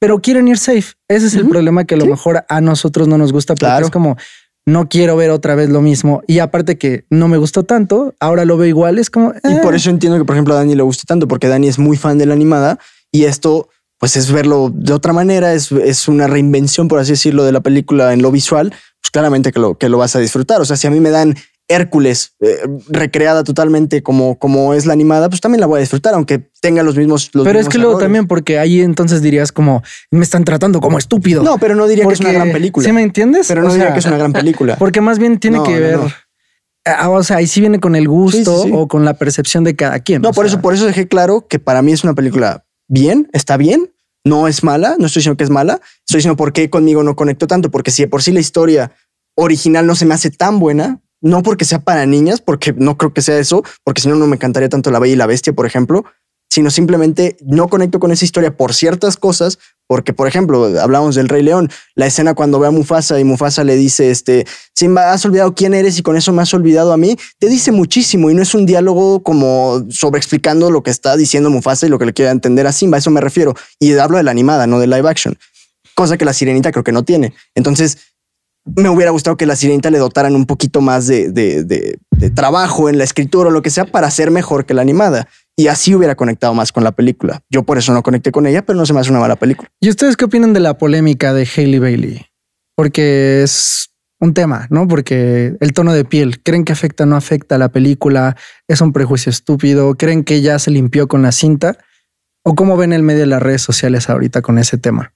Pero quieren ir safe. Ese es el problema que a lo mejor a nosotros no nos gusta, porque es como no quiero ver otra vez lo mismo. Y aparte que no me gustó tanto, ahora lo veo igual, es como. Y por ah". eso entiendo que, por ejemplo, a Dani le guste tanto, porque Dani es muy fan de la animada y esto, pues es verlo de otra manera, es, es una reinvención, por así decirlo, de la película en lo visual, pues claramente que lo, que lo vas a disfrutar. O sea, si a mí me dan Hércules eh, recreada totalmente como, como es la animada, pues también la voy a disfrutar, aunque tenga los mismos. pero es que luego también, porque ahí entonces dirías como me están tratando como estúpido. No, pero no diría que es una gran película. ¿Sí me entiendes? Pero no diría que es una gran película. [laughs] Porque más bien tiene que ver. o sea, ahí sí viene con el gusto o con la percepción de cada quien. No, por eso, por eso dejé claro que para mí es una película bien, está bien, no es mala, no estoy diciendo que es mala, estoy diciendo por qué conmigo no conectó tanto, porque si de por sí la historia original no se me hace tan buena. No porque sea para niñas, porque no creo que sea eso, porque si no, no me encantaría tanto La Bella y la Bestia, por ejemplo, sino simplemente no conecto con esa historia por ciertas cosas, porque, por ejemplo, hablamos del Rey León, la escena cuando ve a Mufasa y Mufasa le dice, este, Simba, has olvidado quién eres y con eso me has olvidado a mí, te dice muchísimo y no es un diálogo como sobre explicando lo que está diciendo Mufasa y lo que le quiere entender a Simba, a eso me refiero. Y hablo de la animada, no de live action, cosa que la sirenita creo que no tiene. Entonces, me hubiera gustado que la sirenita le dotaran un poquito más de, trabajo en la escritura o lo que sea para ser mejor que la animada. Y así hubiera conectado más con la película. Yo por eso no conecté con ella, pero no se me hace una mala película. ¿Y ustedes qué opinan de la polémica de Hailey Bailey? Porque es un tema, ¿no? Porque el tono de piel, ¿creen que afecta o no afecta a la película? ¿Es un prejuicio estúpido? ¿Creen que ya se limpió con la cinta? ¿O cómo ven el medio de las redes sociales ahorita con ese tema?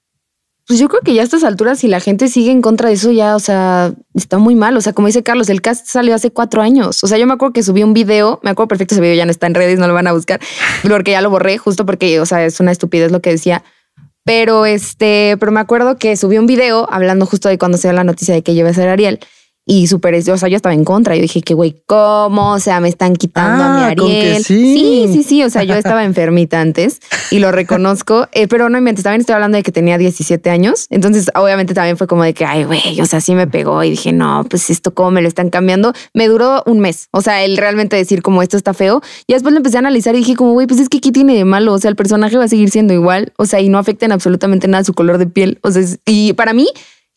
Pues yo creo que ya a estas alturas, si la gente sigue en contra de eso, ya, o sea, está muy mal. O sea, como dice Carlos, el cast salió hace cuatro años. O sea, yo me acuerdo que subí un video, me acuerdo perfecto, ese video ya no está en redes, no lo van a buscar, [laughs] porque ya lo borré, justo porque, o sea, es una estupidez lo que decía. Pero este, pero me acuerdo que subí un video hablando justo de cuando se dio la noticia de que iba a ser Ariel y súper, o sea, yo estaba en contra. Yo dije que, güey, ¿cómo? O sea, me están quitando a mi ah, Ariel. sí. sí. sí, O sea, yo estaba [laughs] enfermita antes y lo reconozco, eh, pero no inventes. También estoy hablando de que tenía 17 años. Entonces, obviamente, también fue como de que, ay, güey, o sea, sí me pegó y dije, no, pues esto, ¿cómo me lo están cambiando? Me duró un mes. O sea, el realmente decir, como esto está feo. Y después lo empecé a analizar y dije, como, güey, pues es que, aquí tiene de malo? O sea, el personaje va a seguir siendo igual. O sea, y no afecta en absolutamente nada su color de piel. O sea, y para mí,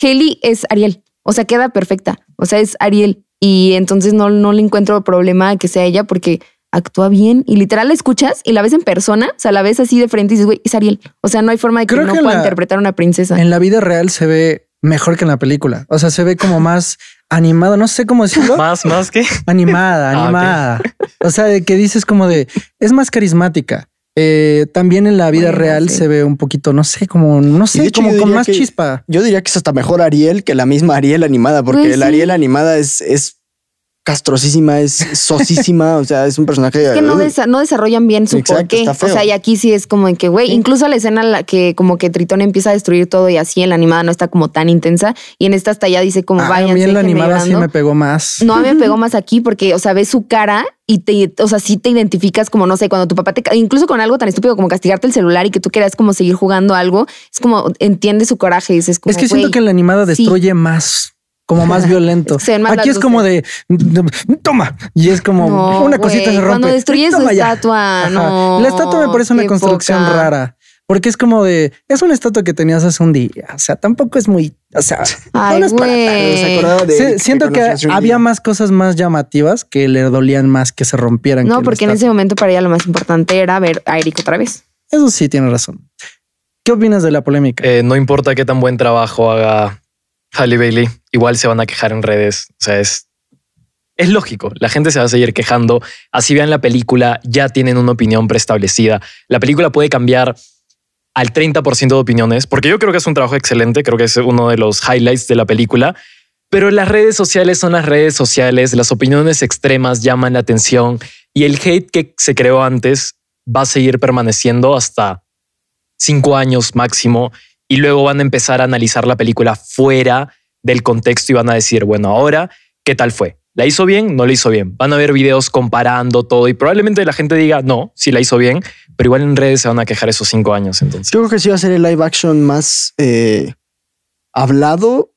Haley es Ariel. O sea, queda perfecta. O sea, es Ariel. Y entonces no, no le encuentro problema que sea ella porque actúa bien y literal la escuchas y la ves en persona, o sea, la ves así de frente y dices, güey, es Ariel. O sea, no hay forma de que no pueda interpretar una princesa. En la vida real se ve mejor que en la película. O sea, se ve como más animada, no sé cómo decirlo. [laughs] Más, más que animada, ah, animada. O sea, de que dices como de es más carismática. Eh, también en la vida real se ve un poquito, no sé, como, no sé, como con más chispa. Yo diría que es hasta mejor Ariel que la misma Ariel animada, porque pues la Ariel animada es, es castrosísima, es sosísima, o sea, es un personaje... Es que no, desarrollan bien su Exacto, O sea, y aquí sí es como en que, güey, incluso la escena la que como que Tritón empieza a destruir todo y así en la animada no está como tan intensa y en esta hasta ya dice como vaya ah, vayan. A mí en la animada sí me pegó más. No, me pegó [laughs] más aquí porque, o sea, ves su cara y te, o sea, sí te identificas como, no sé, cuando tu papá te, incluso con algo tan estúpido como castigarte el celular y que tú quieras como seguir jugando algo, es como, entiende su coraje y dices como, Es que siento que en la animada destruye más como más [laughs] violento. Aquí es como de, mm, toma, y es como una cosita se rompe. Cuando destruyes su estatua, La estatua me parece una construcción rara. Porque es como de, es una estatua que tenías hace un día. O sea, tampoco es muy, o sea, [laughs] no es para siento que había más cosas más llamativas que le dolían más que se rompieran. No, porque en ese momento para ella lo más importante era ver a Eric otra vez. Eso sí, tiene razón. ¿Qué opinas de la polémica? Eh, no importa qué tan buen trabajo haga Halle Bailey, igual se van a quejar en redes. O sea, es, es lógico. La gente se va a seguir quejando. Así vean la película, ya tienen una opinión preestablecida. La película puede cambiar al 30% de opiniones, porque yo creo que es un trabajo excelente, creo que es uno de los highlights de la película, pero las redes sociales son las redes sociales, las opiniones extremas llaman la atención y el hate que se creó antes va a seguir permaneciendo hasta cinco años máximo y luego van a empezar a analizar la película fuera del contexto y van a decir, bueno, ahora, ¿qué tal fue? ¿La hizo bien? ¿No la hizo bien? Van a ver videos comparando todo y probablemente la gente diga, no, sí la hizo bien, pero igual en redes se van a quejar esos cinco años entonces. Yo creo que sí va a ser el live action más eh, hablado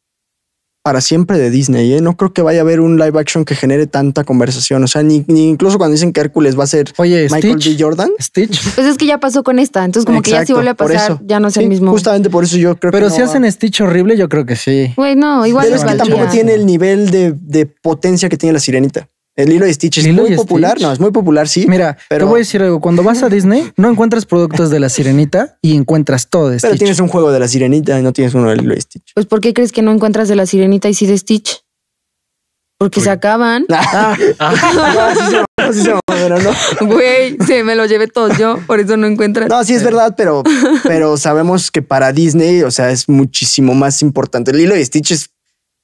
para siempre de Disney. ¿eh? No creo que vaya a haber un live action que genere tanta conversación. O sea, ni, incluso cuando dicen que Hércules va a ser Oye, Michael Jordan. Stitch. Pues es que ya pasó con esta. Entonces, como que ya si vuelve a pasar, ya no es el mismo. Justamente por eso yo creo Pero que. Pero si hacen Stitch horrible, yo creo que sí. Bueno, igual. Pero es que tampoco tiene el nivel de potencia que tiene la sirenita. El hilo de Stitch es muy popular, no, es muy popular, sí. Mira, pero... te voy a decir algo. Cuando vas a [laughs] Disney, no encuentras productos de la sirenita y encuentras todo de Pero tienes un juego de la sirenita y no tienes uno de Lilo de Stitch. Pues, ¿por qué crees que no encuentras de la sirenita y sí de Stitch? Porque se acaban. Ah, no, sí no. Güey, se me lo llevé todo yo, por eso no encuentras. No, sí es verdad, pero, [laughs] pero sabemos que para Disney, o sea, es muchísimo más importante. el hilo de Stitch es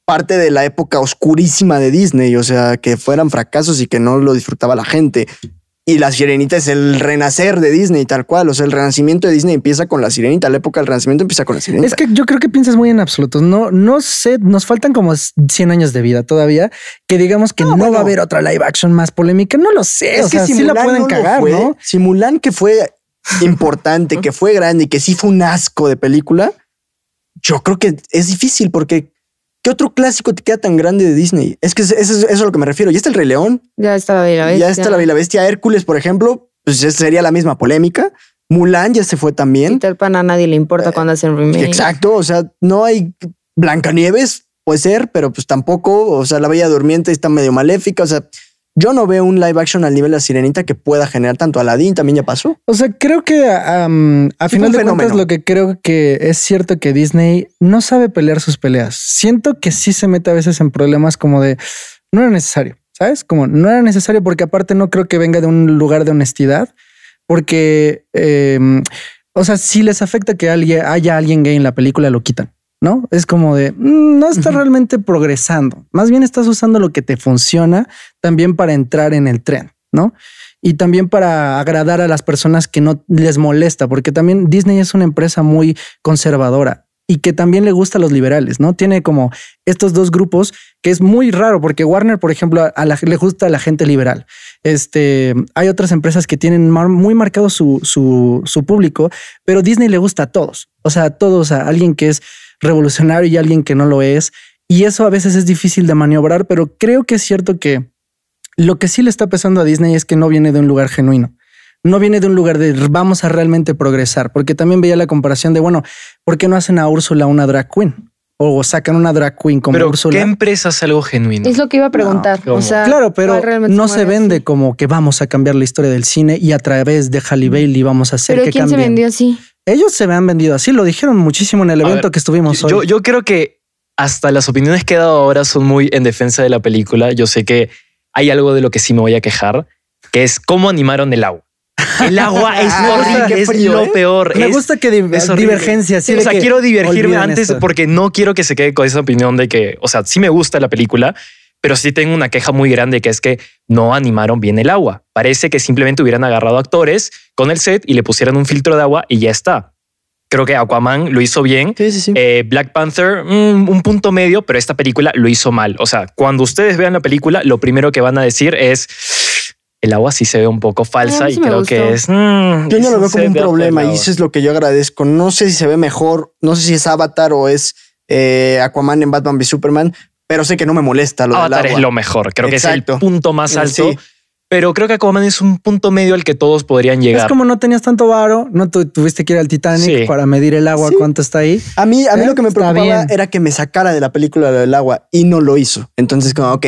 parte de la época oscurísima de Disney, o sea, que fueran fracasos y que no lo disfrutaba la gente. Y La Sirenita es el renacer de Disney, tal cual. O sea, el renacimiento de Disney empieza con La Sirenita. La época del renacimiento empieza con La Sirenita. Es que yo creo que piensas muy en absoluto. No, no sé, nos faltan como 100 años de vida todavía. Que digamos que no, va a haber otra live action más polémica. No lo sé. Es que sea, la pueden cagar, fue, Simulán que fue [laughs] importante, que fue grande y que sí fue un asco de película. Yo creo que es difícil porque ¿Qué otro clásico te queda tan grande de Disney? Es que eso, es, a lo que me refiero. Ya está el Rey León. Ya está la Bella Bestia. Ya está la Bella Bestia. Hércules, por ejemplo, pues sería la misma polémica. Mulan ya se fue también. Peter Pan a nadie le importa eh, cuando hacen remake. Exacto, o sea, no hay Blancanieves, puede ser, pero pues tampoco, o sea, la Bella Durmiente está medio maléfica, o sea, yo no veo un live action al nivel de la sirenita que pueda generar tanto. Aladdin también ya pasó. O sea, creo que a final de cuentas lo que creo que es cierto que Disney no sabe pelear sus peleas. Siento que sí se mete a veces en problemas como de no era necesario, ¿sabes? Como no era necesario porque aparte no creo que venga de un lugar de honestidad porque, em, o sea, si les afecta que haya alguien gay en la película, lo quitan. ¿no? Es como de, mm, no estás realmente progresando, más bien estás usando lo que te funciona también para entrar en el tren, ¿no? Y también para agradar a las personas que no les molesta, porque también Disney es una empresa muy conservadora y que también le gusta a los liberales, ¿no? Tiene como estos dos grupos que es muy raro porque Warner, por ejemplo, a le gusta a la gente liberal. Este, hay otras empresas que tienen muy marcado su, su, público, pero Disney le gusta a todos. O sea, a todos, a alguien que es revolucionario y alguien que no lo es. Y eso a veces es difícil de maniobrar, pero creo que es cierto que lo que sí le está pesando a Disney es que no viene de un lugar genuino. No viene de un lugar de vamos a realmente progresar, porque también veía la comparación de, bueno, ¿por qué no hacen a Úrsula una drag queen? o sacan una drag queen como pero ¿Qué empresa es algo genuino? Es lo que iba a preguntar. o sea, claro, pero no se, vende como que vamos a cambiar la historia del cine y a través de Halle Bailey vamos a hacer que quién se vendió así? ellos se me han vendido así, lo dijeron muchísimo en el evento que estuvimos hoy. Yo, creo que hasta las opiniones que he dado ahora son muy en defensa de la película. Yo sé que hay algo de lo que sí me voy a quejar, que es cómo animaron el agua. El agua es [laughs] ah, lo ¿eh? peor. Me gusta que divergencia. o sea, quiero divergirme antes porque no quiero que se quede con esa opinión de que, o sea, sí me gusta la película, pero sí tengo una queja muy grande que es que no animaron bien el agua. Parece que simplemente hubieran agarrado actores con el set y le pusieran un filtro de agua y ya está. Creo que Aquaman lo hizo bien. Sí, sí, sí. Eh, Black Panther, mm, un punto medio, pero esta película lo hizo mal. O sea, cuando ustedes vean la película, lo primero que van a decir es el agua sí se ve un poco falsa y creo que es. Mm, yo no lo veo como un problema y eso es lo que yo agradezco. No sé si se ve mejor, no sé si es Avatar o es eh, Aquaman en Batman v Superman, pero sé que no me molesta lo del agua. es lo mejor. Creo que es el punto más alto. Pero creo que Aquaman es un punto medio al que todos podrían llegar. Es como no tenías tanto varo, no tuviste que ir al Titanic para medir el agua, cuánto está ahí. A mí, a mí lo que me preocupaba era que me sacara de la película del agua y no lo hizo. Entonces, como, ok,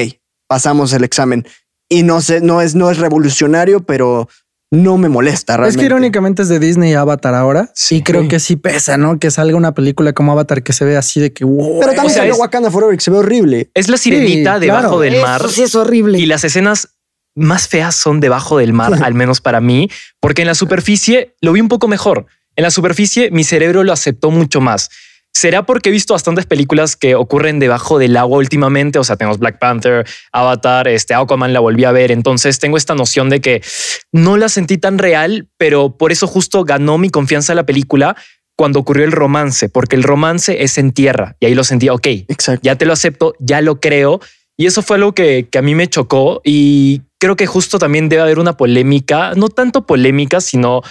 pasamos el examen. Y no, sé, no, es, no es revolucionario, pero no me molesta realmente. Es que irónicamente es de Disney y Avatar ahora. Sí. Y creo que sí pesa, ¿no? Que salga una película como Avatar que se ve así de que Pero también salió Wakanda Forever que se ve horrible. Es la sirenita debajo del mar. sí es horrible. Y las escenas más feas son debajo del mar, [laughs] al menos para mí, porque en la superficie lo vi un poco mejor. En la superficie mi cerebro lo aceptó mucho más. ¿Será porque he visto bastantes películas que ocurren debajo del agua últimamente? O sea, tenemos Black Panther, Avatar, este Aquaman la volví a ver, entonces tengo esta noción de que no la sentí tan real, pero por eso justo ganó mi confianza en la película cuando ocurrió el romance, porque el romance es en tierra y ahí lo sentí. ok, ya te lo acepto, ya lo creo. Y eso fue algo que, a mí me chocó y creo que justo también debe haber una polémica, no tanto polémica, sino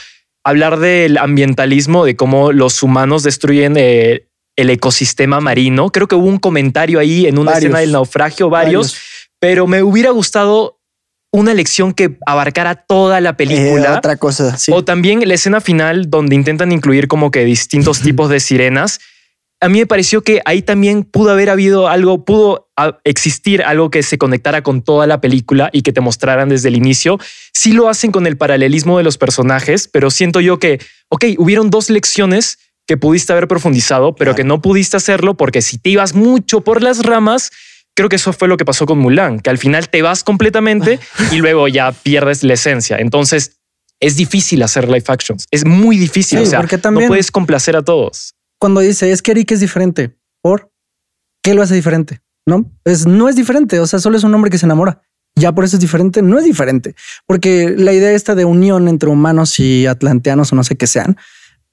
hablar del ambientalismo, de cómo los humanos destruyen eh, el ecosistema marino. Creo que hubo un comentario ahí en una escena del naufragio, varios, pero me hubiera gustado una lección que abarcara toda la película. Eh, otra cosa. O también la escena final donde intentan incluir como que distintos tipos de sirenas. A mí me pareció que ahí también pudo haber habido algo, pudo ah, existir algo que se conectara con toda la película y que te mostraran desde el inicio. Sí lo hacen con el paralelismo de los personajes, pero siento yo que, ok, hubieron dos lecciones que pudiste haber profundizado, pero que no pudiste hacerlo porque si te ibas mucho por las ramas, creo que eso fue lo que pasó con Mulan, que al final te vas completamente [laughs] y luego ya pierdes la esencia. Entonces, es difícil hacer life actions, es muy difícil, o sea, no puedes complacer a todos. Cuando dice, es que Eric es diferente, ¿por qué lo hace diferente? No, es, no es diferente, o sea, solo es un hombre que se enamora ya por eso es diferente, no es diferente, porque la idea esta de unión entre humanos y atlanteanos o no sé qué sean,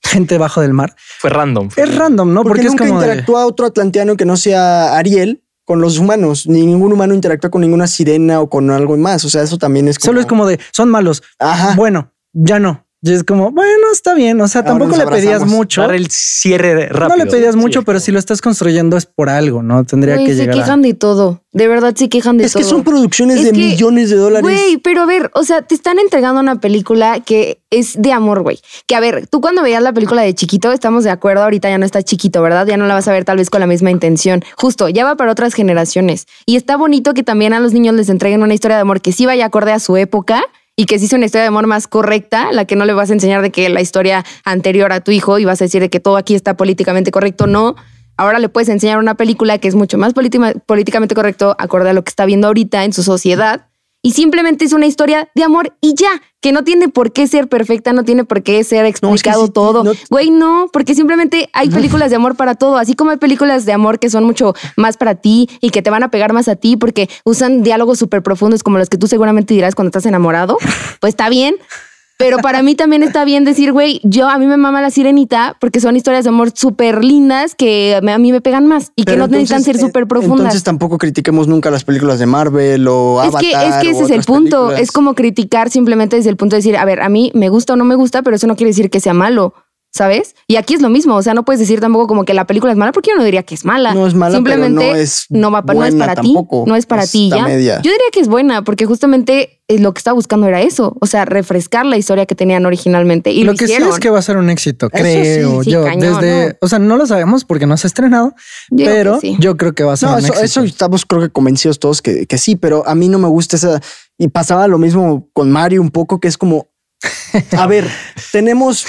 gente bajo del mar. Fue random. es random, ¿no? Porque, nunca es interactúa otro atlanteano que no sea Ariel con los humanos. Ni ningún humano interactúa con ninguna sirena o con algo más. O sea, eso también es como... Solo es como de, son malos. Ajá. Bueno, ya no. Y es como, bueno, está bien. O sea, tampoco le pedías mucho. para el cierre rápido. No le pedías mucho, pero si lo estás construyendo es por algo, ¿no? Tendría que llegar. Se quejan de todo. De verdad, se quejan de todo. Es que son producciones de millones de dólares. Güey, pero a ver, o sea, te están entregando una película que es de amor, güey. Que a ver, tú cuando veías la película de chiquito, estamos de acuerdo, ahorita ya no está chiquito, ¿verdad? Ya no la vas a ver tal vez con la misma intención. Justo, ya va para otras generaciones. Y está bonito que también a los niños les entreguen una historia de amor que sí vaya acorde a su época y que si es una historia de amor más correcta, la que no le vas a enseñar de que la historia anterior a tu hijo y vas a decir de que todo aquí está políticamente correcto, no. Ahora le puedes enseñar una película que es mucho más políticamente correcto acorde a lo que está viendo ahorita en su sociedad y simplemente es una historia de amor y ya, que no tiene por qué ser perfecta, no tiene por qué ser explicado todo. Güey, no, porque simplemente hay películas de amor para todo, así como hay películas de amor que son mucho más para ti y que te van a pegar más a ti porque usan diálogos súper profundos como los que tú seguramente dirás cuando estás enamorado, pues está bien, pero para mí también está bien decir, güey, yo a mí me mama la sirenita porque son historias de amor súper lindas que a mí me pegan más y que no necesitan ser eh, súper profundas. Entonces tampoco critiquemos nunca las películas de Marvel o es Que, es que ese es el punto. Es como criticar simplemente desde el punto de decir, a ver, a mí me gusta o no me gusta, pero eso no quiere decir que sea malo. ¿sabes? Y aquí es lo mismo, o sea, no puedes decir tampoco como que la película es mala, porque yo no diría que es mala. No es mala, simplemente no, es para ti, no es para ti ya. Yo diría que es buena, porque justamente eh, lo que estaba buscando era eso, o sea, refrescar la historia que tenían originalmente. Y lo, que sé sí es que va a ser un éxito, creo yo. desde, o sea, no lo sabemos porque no se ha estrenado, pero yo creo que va a ser eso, Eso estamos creo que convencidos todos que, que sí, pero a mí no me gusta esa... Y pasaba lo mismo con Mario un poco, que es como, a ver, tenemos,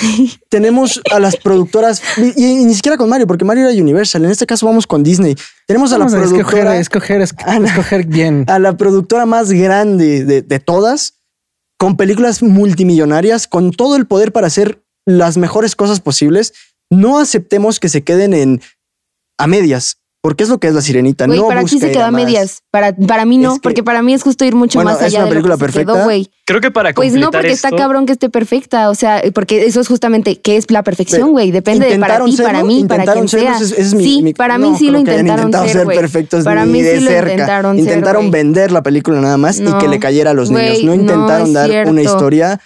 tenemos a las productoras, y, ni siquiera con Mario, porque Mario era Universal. En este caso vamos con Disney. Tenemos a la productora. Escoger, bien. [laughs] A la productora más grande de, de todas, con películas multimillonarias, con todo el poder para hacer las mejores cosas posibles. No aceptemos que se queden en a medias. Porque es lo que es la sirenita. Güey, no para ti se quedó a medias. Para, para mí no, porque para mí es justo ir mucho más allá. Es una película perfecta. Creo que para Pues no, porque está cabrón que esté perfecta. O sea, porque eso es justamente qué es la perfección, güey. Depende de para ti, para mí, para quien sea. Pues es, sí, para mí sí lo intentaron ser, perfectos Para mí sí lo intentaron Intentaron vender la película nada más y que le cayera a los niños. No intentaron dar una historia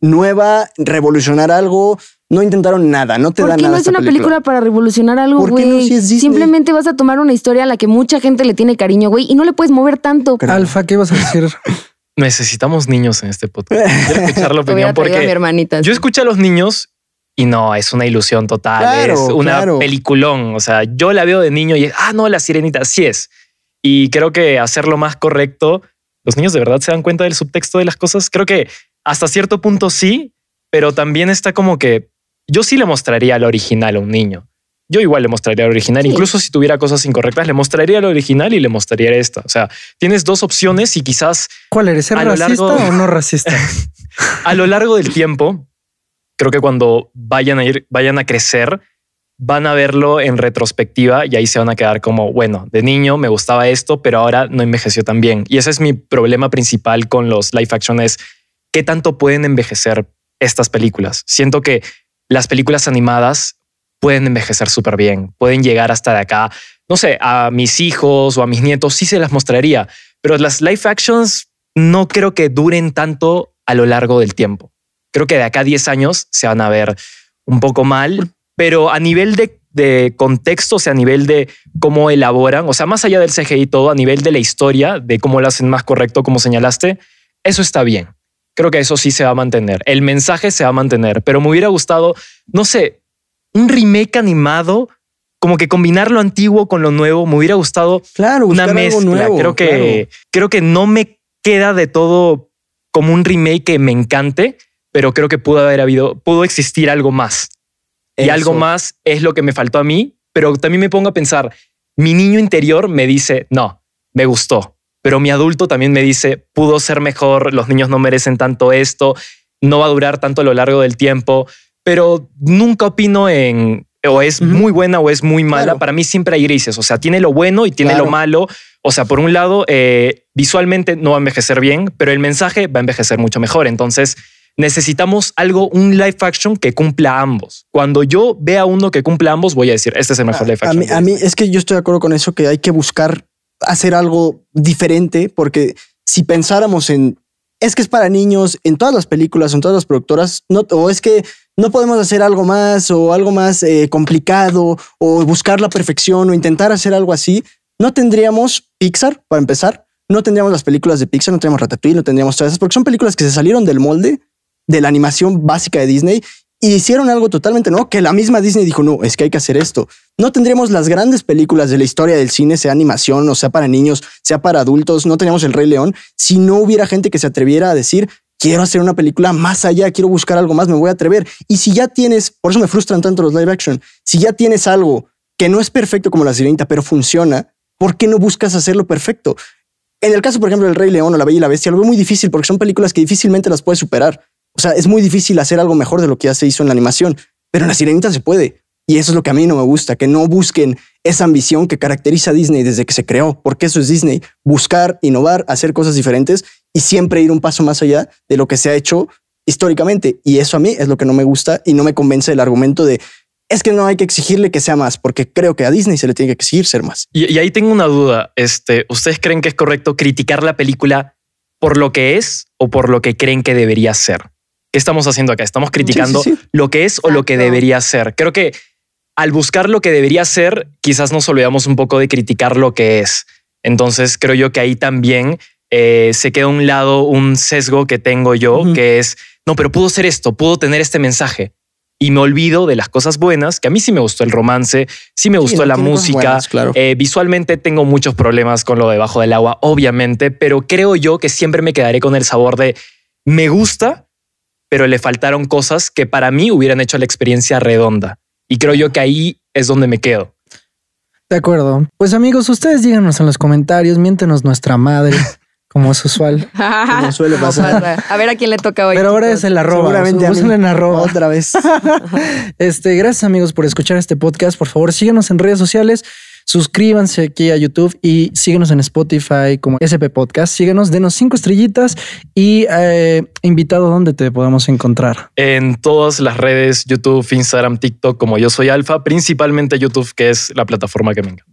nueva, revolucionar algo, no intentaron nada, no te ¿Por qué no es una película? para revolucionar algo, güey? Simplemente vas a tomar una historia a la que mucha gente le tiene cariño, güey, y no le puedes mover tanto. Alfa, ¿qué vas a decir? [laughs] Necesitamos niños en este podcast. Quiero [laughs] escuchar la opinión porque yo escucho a los niños y no, es una ilusión total, es una peliculón. O sea, yo la veo de niño y ah, no, la sirenita, sí es. Y creo que hacerlo más correcto, los niños de verdad se dan cuenta del subtexto de las cosas. Creo que hasta cierto punto sí, pero también está como que yo sí le mostraría lo original a un niño. Yo igual le mostraría lo original, incluso si tuviera cosas incorrectas, le mostraría lo original y le mostraría esta. O sea, tienes dos opciones y quizás. ¿Cuál eres? ¿Ser racista o no [laughs] racista? a lo largo del tiempo, creo que cuando vayan a ir, vayan a crecer, van a verlo en retrospectiva y ahí se van a quedar como, bueno, de niño me gustaba esto, pero ahora no envejeció tan bien. Y ese es mi problema principal con los live action es qué tanto pueden envejecer estas películas. Siento que las películas animadas pueden envejecer súper bien, pueden llegar hasta de acá. No sé, a mis hijos o a mis nietos sí se las mostraría, pero las live actions no creo que duren tanto a lo largo del tiempo. Creo que de acá a 10 años se van a ver un poco mal, pero a nivel de, contexto, o sea, a nivel de cómo elaboran, o sea, más allá del CGI y todo, a nivel de la historia, de cómo lo hacen más correcto, como señalaste, eso está bien creo que eso sí se va a mantener. El mensaje se va a mantener, pero me hubiera gustado, no sé, un remake animado, como que combinar lo antiguo con lo nuevo, me hubiera gustado claro, una mezcla. creo que creo que no me queda de todo como un remake que me encante, pero creo que pudo haber habido, pudo existir algo más. Y algo más es lo que me faltó a mí, pero también me pongo a pensar, mi niño interior me dice, "No, me gustó." pero mi adulto también me dice, pudo ser mejor, los niños no merecen tanto esto, no va a durar tanto a lo largo del tiempo, pero nunca opino en o es muy buena o es muy mala. Para mí siempre hay grises, o sea, tiene lo bueno y tiene lo malo. O sea, por un lado, eh, visualmente no va a envejecer bien, pero el mensaje va a envejecer mucho mejor. Entonces, necesitamos algo, un live action que cumpla ambos. Cuando yo vea uno que cumpla ambos, voy a decir, este es el mejor ah, live action. A mí, a mí es que yo estoy de acuerdo con eso, que hay que buscar hacer algo diferente, porque si pensáramos en es que es para niños en todas las películas, en todas las productoras, no, o es que no podemos hacer algo más o algo más eh, complicado o buscar la perfección o intentar hacer algo así, no tendríamos Pixar para empezar, no tendríamos las películas de Pixar, no tendríamos Ratatouille, no tendríamos todas esas, porque son películas que se salieron del molde de la animación básica de Disney y hicieron algo totalmente nuevo que la misma Disney dijo, no, es que hay que hacer esto. No tendríamos las grandes películas de la historia del cine, sea animación o sea para niños, sea para adultos, no teníamos El Rey León, si no hubiera gente que se atreviera a decir, quiero hacer una película más allá, quiero buscar algo más, me voy a atrever. Y si ya tienes, por eso me frustran tanto los live action, si ya tienes algo que no es perfecto como La Sirenita, pero funciona, ¿por qué no buscas hacerlo perfecto? En el caso, por ejemplo, del Rey León o La Bella y la Bestia, lo veo muy difícil porque son películas que difícilmente las puedes superar. O sea, es muy difícil hacer algo mejor de lo que ya se hizo en la animación, pero en la sirenita se puede. Y eso es lo que a mí no me gusta, que no busquen esa ambición que caracteriza a Disney desde que se creó, porque eso es Disney, buscar, innovar, hacer cosas diferentes y siempre ir un paso más allá de lo que se ha hecho históricamente. Y eso a mí es lo que no me gusta y no me convence el argumento de es que no hay que exigirle que sea más, porque creo que a Disney se le tiene que exigir ser más. Y, y ahí tengo una duda. Este, ¿Ustedes creen que es correcto criticar la película por lo que es o por lo que creen que debería ser? ¿qué estamos haciendo acá? Estamos criticando lo que es o lo que debería ser. Creo que al buscar lo que debería ser, quizás nos olvidamos un poco de criticar lo que es. Entonces creo yo que ahí también eh, se queda a un lado un sesgo que tengo yo, que es, no, pero pudo ser esto, pudo tener este mensaje. Y me olvido de las cosas buenas, que a mí sí me gustó el romance, sí me gustó la música. Eh, visualmente tengo muchos problemas con lo debajo del agua, obviamente, pero creo yo que siempre me quedaré con el sabor de me gusta, pero le faltaron cosas que para mí hubieran hecho la experiencia redonda. Y creo yo que ahí es donde me quedo. De acuerdo. Pues amigos, ustedes díganos en los comentarios, miéntenos nuestra madre. [laughs] Como es usual. como suele pasar. A ver a quién le toca hoy. Pero ahora es el arroba. Seguramente en arroba. Otra vez. [laughs] este, gracias amigos por escuchar este podcast. Por favor, síganos en redes sociales. Suscríbanse aquí a YouTube y síguenos en Spotify como SP Podcast. Síguenos, denos cinco estrellitas y eh, invitado, ¿dónde te podemos encontrar? En todas las redes, YouTube, Instagram, TikTok, como yo soy Alfa, principalmente YouTube, que es la plataforma que me encanta.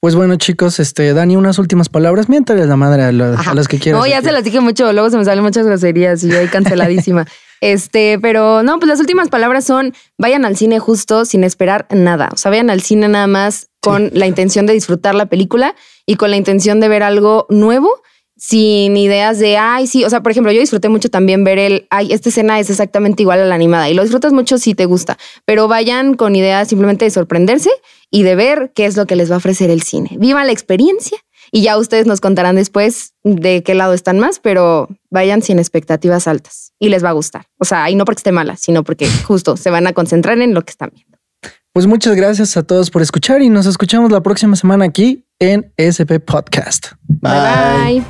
Pues bueno, chicos, este, Dani, unas últimas palabras. Mientras la madre a, las que quieras. No, ya se las dije mucho, luego se me salen muchas groserías y yo ahí canceladísima. [laughs] este, pero no, pues las últimas palabras son: vayan al cine justo sin esperar nada. O sea, vayan al cine nada más con la intención de disfrutar la película y con la intención de ver algo nuevo sin ideas de, ay, sí, o sea, por ejemplo, yo disfruté mucho también ver el, ay, esta escena es exactamente igual a la animada y lo disfrutas mucho si te gusta, pero vayan con ideas simplemente de sorprenderse y de ver qué es lo que les va a ofrecer el cine. Viva la experiencia y ya ustedes nos contarán después de qué lado están más, pero vayan sin expectativas altas y les va a gustar. O sea, y no porque esté mala, sino porque justo se van a concentrar en lo que están bien. Pues muchas gracias a todos por escuchar y nos escuchamos la próxima semana aquí en SP Podcast. Bye.